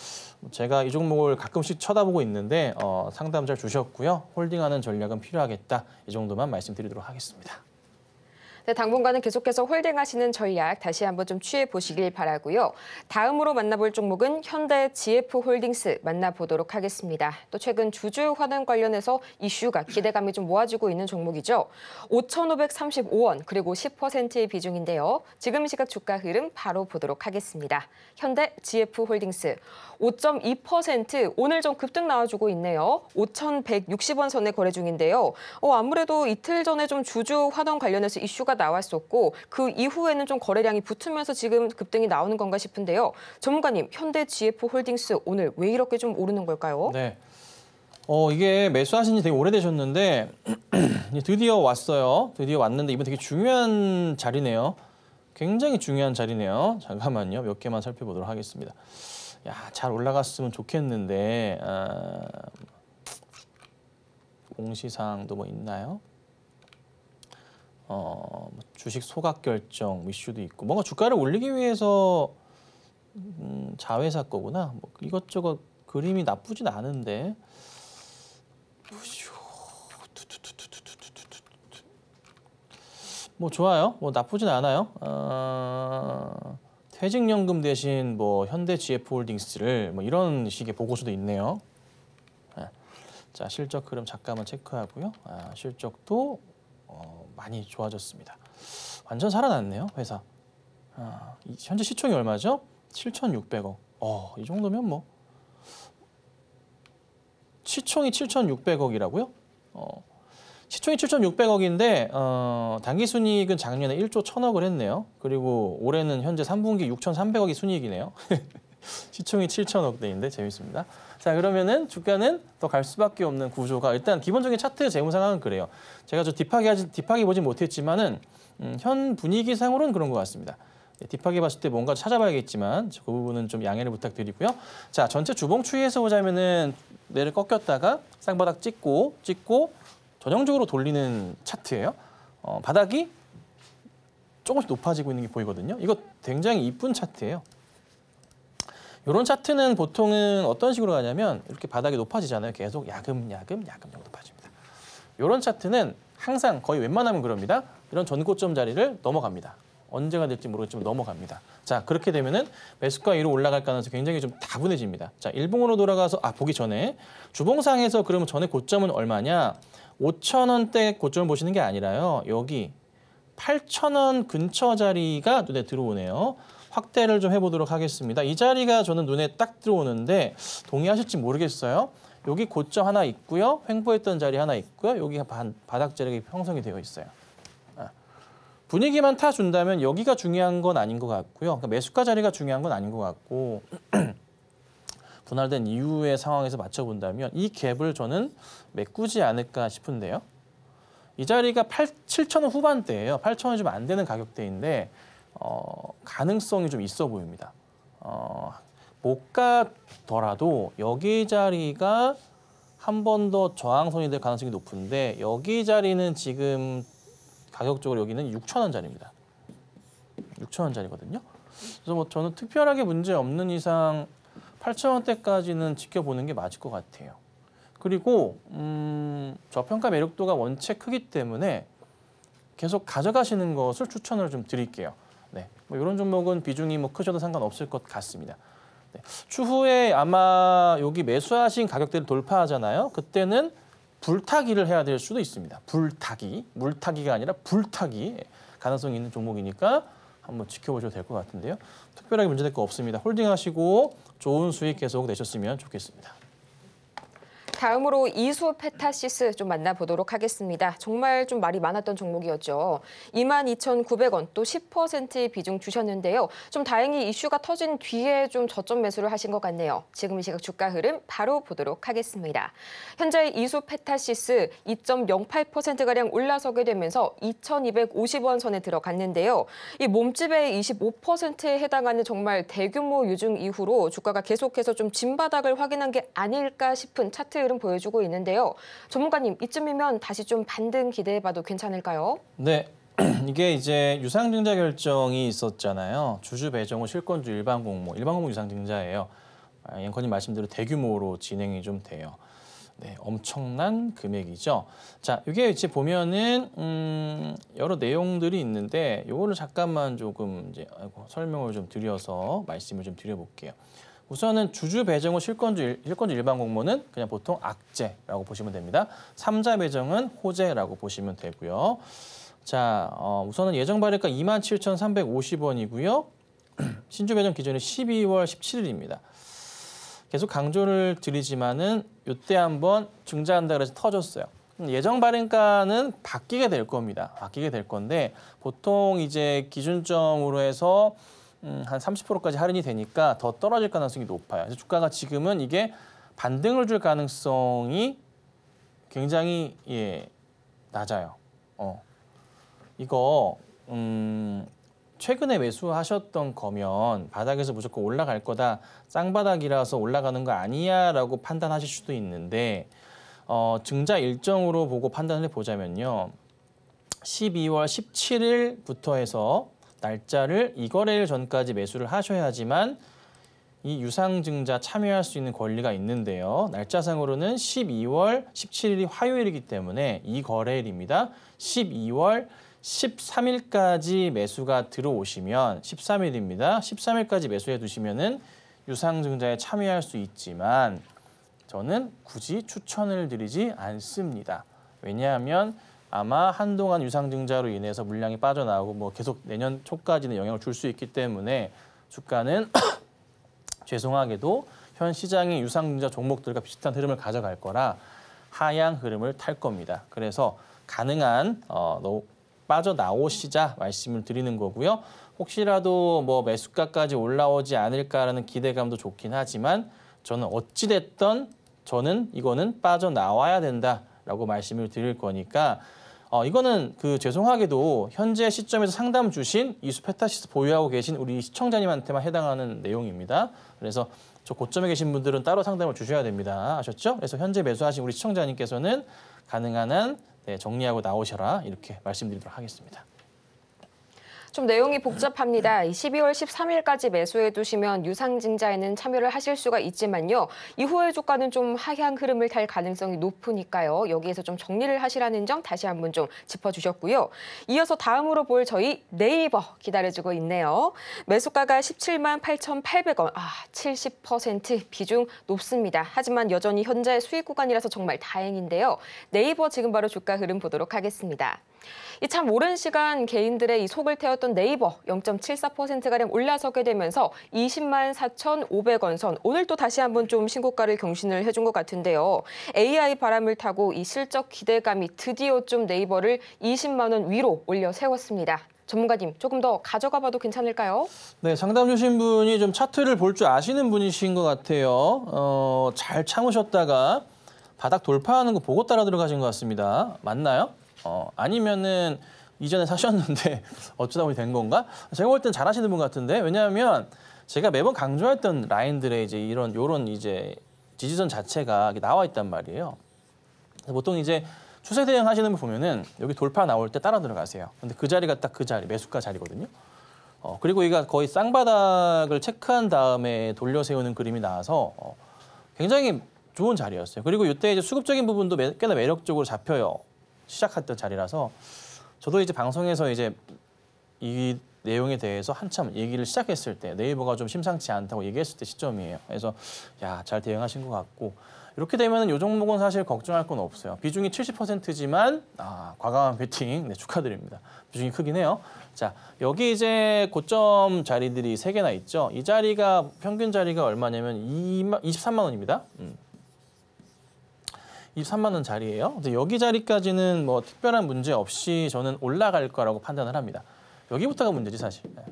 제가 이 종목을 가끔씩 쳐다보고 있는데 어, 상담 잘 주셨고요. 홀딩하는 전략은 필요하겠다. 이 정도만 말씀드리도록 하겠습니다. 네, 당분간은 계속해서 홀딩하시는 전략 다시 한번 좀 취해 보시길 바라고요. 다음으로 만나볼 종목은 현대 GF 홀딩스 만나보도록 하겠습니다. 또 최근 주주 환원 관련해서 이슈가 기대감이 좀 모아지고 있는 종목이죠. 5,535원 그리고 10%의 비중인데요. 지금 시각 주가 흐름 바로 보도록 하겠습니다. 현대 GF 홀딩스 5.2% 오늘 좀 급등 나와주고 있네요. 5,160원 선에 거래 중인데요. 어, 아무래도 이틀 전에 좀 주주 환원 관련해서 이슈가 나왔었고 그 이후에는 좀 거래량이 붙으면서 지금 급등이 나오는 건가 싶은데요. 전문가님, 현대 GF 홀딩스 오늘 왜 이렇게 좀 오르는 걸까요? 네. 어, 이게 매수하신 지 되게 오래되셨는데 <clears throat> 드디어 왔어요. 드디어 왔는데 이번 되게 중요한 자리네요. 굉장히 중요한 자리네요. 잠깐만요. 몇 개만 살펴보도록 하겠습니다. 야, 잘 올라갔으면 좋겠는데 아, 공시사항도 뭐 있나요? 어, 뭐 주식 소각 결정 이슈도 있고 뭔가 주가를 올리기 위해서 음, 자회사 거구나. 뭐 이것저것 그림이 나쁘진 않은데 뭐 좋아요. 뭐 나쁘진 않아요. 어... 퇴직연금 대신 뭐 현대 GF홀딩스를 뭐 이런 식의 보고서도 있네요. 예. 자 실적 흐름 잠깐만 체크하고요. 아, 실적도 어, 많이 좋아졌습니다. 완전 살아났네요 회사. 아, 현재 시총이 얼마죠? 7,600억. 어, 이 정도면 뭐 시총이 7,600억이라고요? 어, 시총이 7,600억인데 어, 단기 순이익은 작년에 1조 1 0 0 0억을 했네요. 그리고 올해는 현재 3분기 6,300억이 순이익이네요. <laughs> 시총이 7천억대인데 재밌습니다. 자 그러면은 주가는 더 갈 수밖에 없는 구조가 일단 기본적인 차트 재무 상황은 그래요. 제가 좀 딥하게 하지 딥하게 보진 못했지만은 음, 현 분위기상으로는 그런 것 같습니다. 네, 딥하게 봤을 때 뭔가 찾아봐야겠지만 그 부분은 좀 양해를 부탁드리고요. 자 전체 주봉 추이에서 보자면은 내를 꺾였다가 쌍바닥 찍고 찍고 전형적으로 돌리는 차트예요. 어, 바닥이 조금씩 높아지고 있는 게 보이거든요. 이거 굉장히 이쁜 차트예요. 이런 차트는 보통은 어떤 식으로 가냐면 이렇게 바닥이 높아지잖아요. 계속 야금야금 야금야금 높아집니다. 이런 차트는 항상 거의 웬만하면 그럽니다. 이런 전고점 자리를 넘어갑니다. 언제가 될지 모르겠지만 넘어갑니다. 자 그렇게 되면은 매수가 위로 올라갈 가능성이 굉장히 좀 다분해집니다. 자 일봉으로 돌아가서 아 보기 전에 주봉상에서 그러면 전에 고점은 얼마냐? 5천 원대 고점을 보시는 게 아니라요. 여기 8천 원 근처 자리가 눈에 들어오네요. 확대를 좀 해보도록 하겠습니다. 이 자리가 저는 눈에 딱 들어오는데 동의하실지 모르겠어요. 여기 고점 하나 있고요. 횡보했던 자리 하나 있고요. 여기가 바닥 자리가 형성이 되어 있어요. 아, 분위기만 타준다면 여기가 중요한 건 아닌 것 같고요. 그러니까 매수가 자리가 중요한 건 아닌 것 같고 <clears throat> 분할된 이후의 상황에서 맞춰본다면 이 갭을 저는 메꾸지 않을까 싶은데요. 이 자리가 8, 7천원 후반대예요. 8천원좀 안 되는 가격대인데 어, 가능성이 좀 있어 보입니다. 어, 못 가더라도 여기 자리가 한 번 더 저항선이 될 가능성이 높은데 여기 자리는 지금 가격적으로 여기는 6천원 자리입니다. 6천원 자리거든요. 그래서 뭐 저는 특별하게 문제 없는 이상 8천 원대까지는 지켜보는 게 맞을 것 같아요. 그리고 음, 저평가 매력도가 원체 크기 때문에 계속 가져가시는 것을 추천을 좀 드릴게요. 네, 뭐 이런 종목은 비중이 뭐 크셔도 상관없을 것 같습니다. 네, 추후에 아마 여기 매수하신 가격대를 돌파하잖아요. 그때는 불타기를 해야 될 수도 있습니다. 불타기, 물타기가 아니라 불타기 가능성이 있는 종목이니까 한번 지켜보셔도 될 것 같은데요. 특별하게 문제될 거 없습니다. 홀딩하시고 좋은 수익 계속 내셨으면 좋겠습니다. 다음으로 이수페타시스 좀 만나보도록 하겠습니다. 정말 좀 말이 많았던 종목이었죠. 22,900원 또 10%의 비중 주셨는데요. 좀 다행히 이슈가 터진 뒤에 좀 저점 매수를 하신 것 같네요. 지금 이 시각 주가 흐름 바로 보도록 하겠습니다. 현재 이수페타시스 2.08%가량 올라서게 되면서 2,250원 선에 들어갔는데요. 이 몸집의 25%에 해당하는 정말 대규모 유증 이후로 주가가 계속해서 좀 진바닥을 확인한 게 아닐까 싶은 차트 흐름 보여주고 있는데요. 전문가님, 이쯤이면 다시 좀 반등 기대해봐도 괜찮을까요? 네. <clears throat> 이게 이제 유상증자 결정이 있었잖아요. 주주 배정 후 실권주 일반 공모, 일반 공모 유상증자예요. 아, 앵커님 말씀대로 대규모로 진행이 좀 돼요. 네, 엄청난 금액이죠. 자, 이게 이제 보면은 음, 여러 내용들이 있는데 요거를 잠깐만 조금 이제 아이고, 설명을 좀 드려서 말씀을 좀 드려볼게요. 우선은 주주 배정 후 실권주, 실권주 일반 공모는 그냥 보통 악재라고 보시면 됩니다. 삼자 배정은 호재라고 보시면 되고요. 자, 어, 우선은 예정 발행가 27,350원이고요. <clears throat> 신주 배정 기준이 12월 17일입니다. 계속 강조를 드리지만은 이때 한번 증자한다 그래서 터졌어요. 음, 예정 발행가는 바뀌게 될 겁니다. 바뀌게 될 건데 보통 이제 기준점으로 해서 음, 한 30%까지 할인이 되니까 더 떨어질 가능성이 높아요. 그래서 주가가 지금은 이게 반등을 줄 가능성이 굉장히 예, 낮아요. 어. 이거 음, 최근에 매수하셨던 거면 바닥에서 무조건 올라갈 거다. 쌍바닥이라서 올라가는 거 아니야라고 판단하실 수도 있는데 어, 증자 일정으로 보고 판단을 해 보자면요. 12월 17일부터 해서 날짜를 이 거래일 전까지 매수를 하셔야지만 이 유상증자 참여할 수 있는 권리가 있는데요. 날짜상으로는 12월 17일이 화요일이기 때문에 이 거래일입니다. 12월 13일까지 매수가 들어오시면 13일입니다. 13일까지 매수해 두시면은 유상증자에 참여할 수 있지만 저는 굳이 추천을 드리지 않습니다. 왜냐하면 아마 한동안 유상증자로 인해서 물량이 빠져나오고 뭐 계속 내년 초까지는 영향을 줄 수 있기 때문에 주가는 <coughs> 죄송하게도 현 시장의 유상증자 종목들과 비슷한 흐름을 가져갈 거라 하향 흐름을 탈 겁니다. 그래서 가능한 어, 빠져나오시자 말씀을 드리는 거고요. 혹시라도 뭐 매수가까지 올라오지 않을까라는 기대감도 좋긴 하지만 저는 어찌됐던 저는 이거는 빠져나와야 된다라고 말씀을 드릴 거니까 어, 이거는 그 죄송하게도 현재 시점에서 상담 주신 이수페타시스 보유하고 계신 우리 시청자님한테만 해당하는 내용입니다. 그래서 저 고점에 계신 분들은 따로 상담을 주셔야 됩니다. 아셨죠? 그래서 현재 매수하신 우리 시청자님께서는 가능한 한 네, 정리하고 나오셔라 이렇게 말씀드리도록 하겠습니다. 좀 내용이 복잡합니다. 12월 13일까지 매수해 두시면 유상증자에는 참여를 하실 수가 있지만요. 이후의 주가는 좀 하향 흐름을 탈 가능성이 높으니까요. 여기에서 좀 정리를 하시라는 점 다시 한번 좀 짚어주셨고요. 이어서 다음으로 볼 저희 네이버 기다려주고 있네요. 매수가가 17만 8,800원, 아, 70% 비중 높습니다. 하지만 여전히 현재 수익 구간이라서 정말 다행인데요. 네이버 지금 바로 주가 흐름 보도록 하겠습니다. 이참 오랜 시간 개인들의 이 속을 태웠던 네이버 0.74%가량 올라서게 되면서 20만 4,500원 선 오늘 또 다시 한번 좀 신고가를 경신을 해준 것 같은데요. AI 바람을 타고 이 실적 기대감이 드디어 좀 네이버를 20만 원 위로 올려 세웠습니다. 전문가님 조금 더 가져가 봐도 괜찮을까요? 네, 상담 주신 분이 좀 차트를 볼 줄 아시는 분이신 것 같아요. 어, 잘 참으셨다가 바닥 돌파하는 거 보고 따라 들어가신 것 같습니다. 맞나요? 어, 아니면은 이전에 사셨는데 <laughs> 어쩌다 보니 된 건가? 제가 볼 땐 잘하시는 분 같은데 왜냐하면 제가 매번 강조했던 라인들의 이제 이런 요런 이제 지지선 자체가 나와 있단 말이에요. 보통 이제 추세 대응하시는 분 보면은 여기 돌파 나올 때 따라 들어가세요. 근데 그 자리가 딱 그 자리 매수가 자리거든요. 어, 그리고 이가 거의 쌍바닥을 체크한 다음에 돌려 세우는 그림이 나와서 어, 굉장히 좋은 자리였어요. 그리고 이때 이제 수급적인 부분도 매, 꽤나 매력적으로 잡혀요. 시작했던 자리라서 저도 이제 방송에서 이제 이 내용에 대해서 한참 얘기를 시작했을 때 네이버가 좀 심상치 않다고 얘기했을 때 시점이에요. 그래서 야 잘 대응하신 것 같고 이렇게 되면 은요 종목은 사실 걱정할 건 없어요. 비중이 70%지만 아, 과감한 베팅 네, 축하드립니다. 비중이 크긴 해요. 자 여기 이제 고점 자리들이 세개나 있죠. 이 자리가 평균 자리가 얼마냐면 2, 23만 원입니다. 음. 23만 원 자리예요. 여기 자리까지는 뭐 특별한 문제 없이 저는 올라갈 거라고 판단을 합니다. 여기부터가 문제지 사실. 네.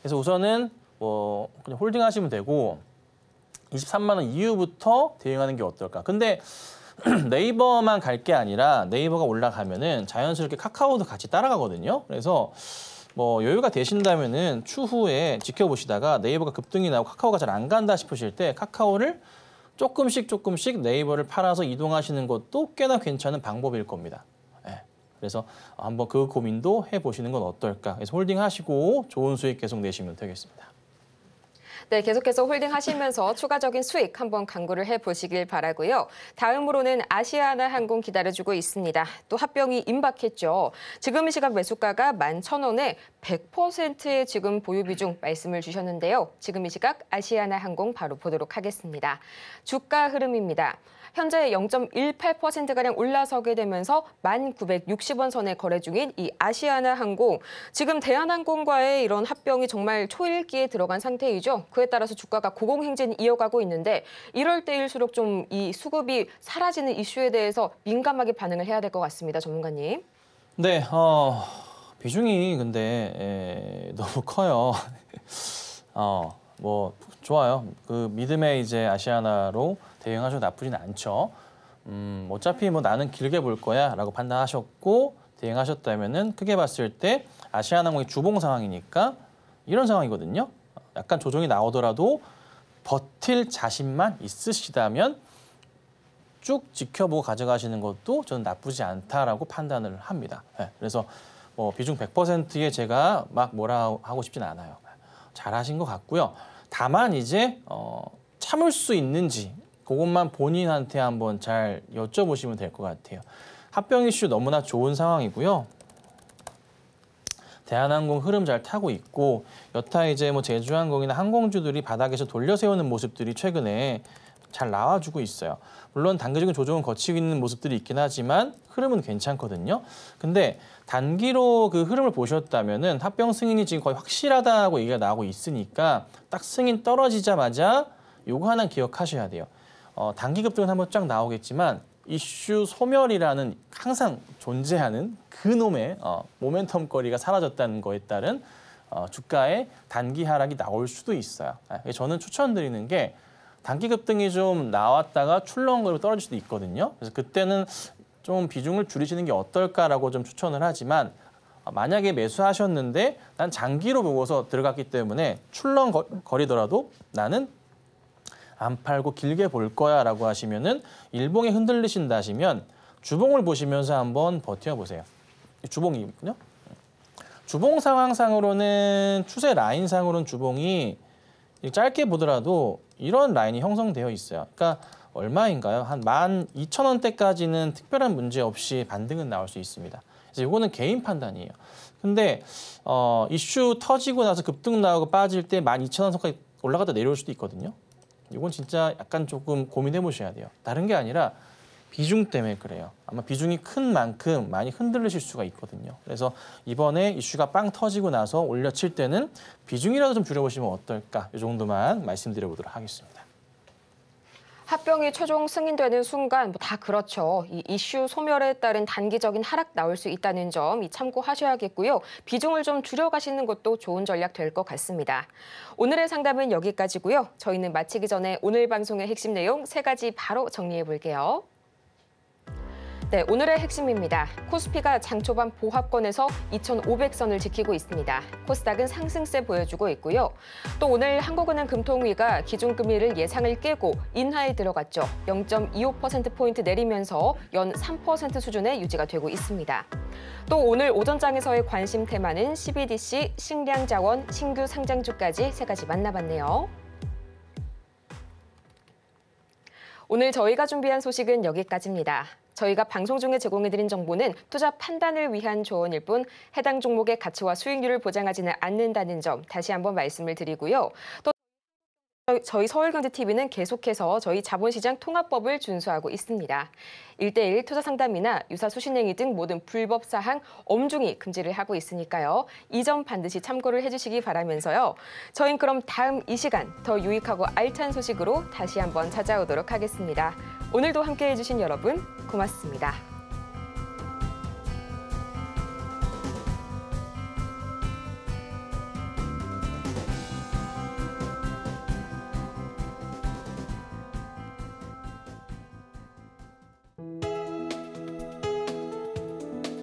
그래서 우선은 뭐 그냥 홀딩 하시면 되고 23만 원 이후부터 대응하는 게 어떨까. 근데 <clears throat> 네이버만 갈 게 아니라 네이버가 올라가면은 자연스럽게 카카오도 같이 따라가거든요. 그래서 뭐 여유가 되신다면은 추후에 지켜보시다가 네이버가 급등이 나고 카카오가 잘 안 간다 싶으실 때 카카오를 조금씩 조금씩 네이버를 팔아서 이동하시는 것도 꽤나 괜찮은 방법일 겁니다. 예. 그래서 한번 그 고민도 해보시는 건 어떨까. 그래서 홀딩하시고 좋은 수익 계속 내시면 되겠습니다. 네, 계속해서 홀딩 하시면서 <laughs> 추가적인 수익 한번 강구를 해보시길 바라고요. 다음으로는 아시아나 항공 기다려주고 있습니다. 또 합병이 임박했죠. 지금 시각 매수가가 11,000원에 100%의 지금 보유 비중 말씀을 주셨는데요. 지금 이 시각 아시아나 항공 바로 보도록 하겠습니다. 주가 흐름입니다. 현재 0.18%가량 올라서게 되면서 1,960원 선에 거래 중인 이 아시아나 항공. 지금 대한항공과의 이런 합병이 정말 초읽기에 들어간 상태이죠. 그에 따라서 주가가 고공행진 이어가고 있는데 이럴 때일수록 좀 이 수급이 사라지는 이슈에 대해서 민감하게 반응을 해야 될 것 같습니다. 전문가님. 네, 어, 비중이 근데 에, 예, 너무 커요. <laughs> 어, 뭐 좋아요. 그 믿음의 이제 아시아나로 대응하셔도 나쁘진 않죠. 음, 어차피 뭐 나는 길게 볼 거야 라고 판단하셨고 대응하셨다면은 크게 봤을 때 아시아나항공의 주봉 상황이니까 이런 상황이거든요. 약간 조정이 나오더라도 버틸 자신만 있으시다면 쭉 지켜보고 가져가시는 것도 저는 나쁘지 않다라고 판단을 합니다. 네, 그래서 뭐 비중 100%에 제가 막 뭐라 하고 싶진 않아요. 잘하신 것 같고요. 다만 이제 어, 참을 수 있는지 그것만 본인한테 한번 잘 여쭤보시면 될 것 같아요. 합병 이슈 너무나 좋은 상황이고요. 대한항공 흐름 잘 타고 있고 여타 이제 뭐 제주항공이나 항공주들이 바닥에서 돌려세우는 모습들이 최근에 잘 나와주고 있어요. 물론 단기적인 조정은 거치고 있는 모습들이 있긴 하지만 흐름은 괜찮거든요. 근데 단기로 그 흐름을 보셨다면은 합병 승인이 지금 거의 확실하다고 얘기가 나오고 있으니까 딱 승인 떨어지자마자 요거 하나 기억하셔야 돼요. 어, 단기 급등은 한번 쫙 나오겠지만 이슈 소멸이라는 항상 존재하는 그놈의 어, 모멘텀 거리가 사라졌다는 거에 따른 어, 주가의 단기 하락이 나올 수도 있어요. 아, 저는 추천드리는 게 단기 급등이 좀 나왔다가 출렁거리고 떨어질 수도 있거든요. 그래서 그때는 좀 비중을 줄이시는 게 어떨까라고 좀 추천을 하지만 어, 만약에 매수하셨는데 난 장기로 보고서 들어갔기 때문에 출렁거리더라도 나는 안 팔고 길게 볼 거야 라고 하시면은 일봉에 흔들리신다 하시면 주봉을 보시면서 한번 버텨보세요. 주봉이군요. 주봉 상황상으로는 추세 라인상으로는 주봉이 짧게 보더라도 이런 라인이 형성되어 있어요. 그러니까 얼마인가요? 한 12,000원대까지는 특별한 문제 없이 반등은 나올 수 있습니다. 그래서 이거는 개인 판단이에요. 근데 어, 이슈 터지고 나서 급등 나오고 빠질 때 12,000원 선까지 올라갔다 내려올 수도 있거든요. 이건 진짜 약간 조금 고민해 보셔야 돼요. 다른 게 아니라 비중 때문에 그래요. 아마 비중이 큰 만큼 많이 흔들리실 수가 있거든요. 그래서 이번에 이슈가 빵 터지고 나서 올려칠 때는 비중이라도 좀 줄여보시면 어떨까 이 정도만 말씀드려보도록 하겠습니다. 합병이 최종 승인되는 순간 뭐 다 그렇죠. 이 이슈 소멸에 따른 단기적인 하락 나올 수 있다는 점 이 참고하셔야겠고요. 비중을 좀 줄여가시는 것도 좋은 전략 될 것 같습니다. 오늘의 상담은 여기까지고요. 저희는 마치기 전에 오늘 방송의 핵심 내용 세 가지 바로 정리해 볼게요. 네, 오늘의 핵심입니다. 코스피가 장 초반 보합권에서 2,500선을 지키고 있습니다. 코스닥은 상승세 보여주고 있고요. 또 오늘 한국은행 금통위가 기준금리를 예상을 깨고 인하에 들어갔죠. 0.25%포인트 내리면서 연 3% 수준에 유지가 되고 있습니다. 또 오늘 오전장에서의 관심 테마는 CBDC, 식량자원, 신규 상장주까지 세 가지 만나봤네요. 오늘 저희가 준비한 소식은 여기까지입니다. 저희가 방송 중에 제공해드린 정보는 투자 판단을 위한 조언일 뿐 해당 종목의 가치와 수익률을 보장하지는 않는다는 점 다시 한번 말씀을 드리고요. 또 저희 서울경제TV는 계속해서 저희 자본시장 통합법을 준수하고 있습니다. 일대일 투자 상담이나 유사 수신행위 등 모든 불법 사항 엄중히 금지를 하고 있으니까요. 이 점 반드시 참고를 해주시기 바라면서요. 저희는 그럼 다음 이 시간 더 유익하고 알찬 소식으로 다시 한번 찾아오도록 하겠습니다. 오늘도 함께해 주신 여러분 고맙습니다.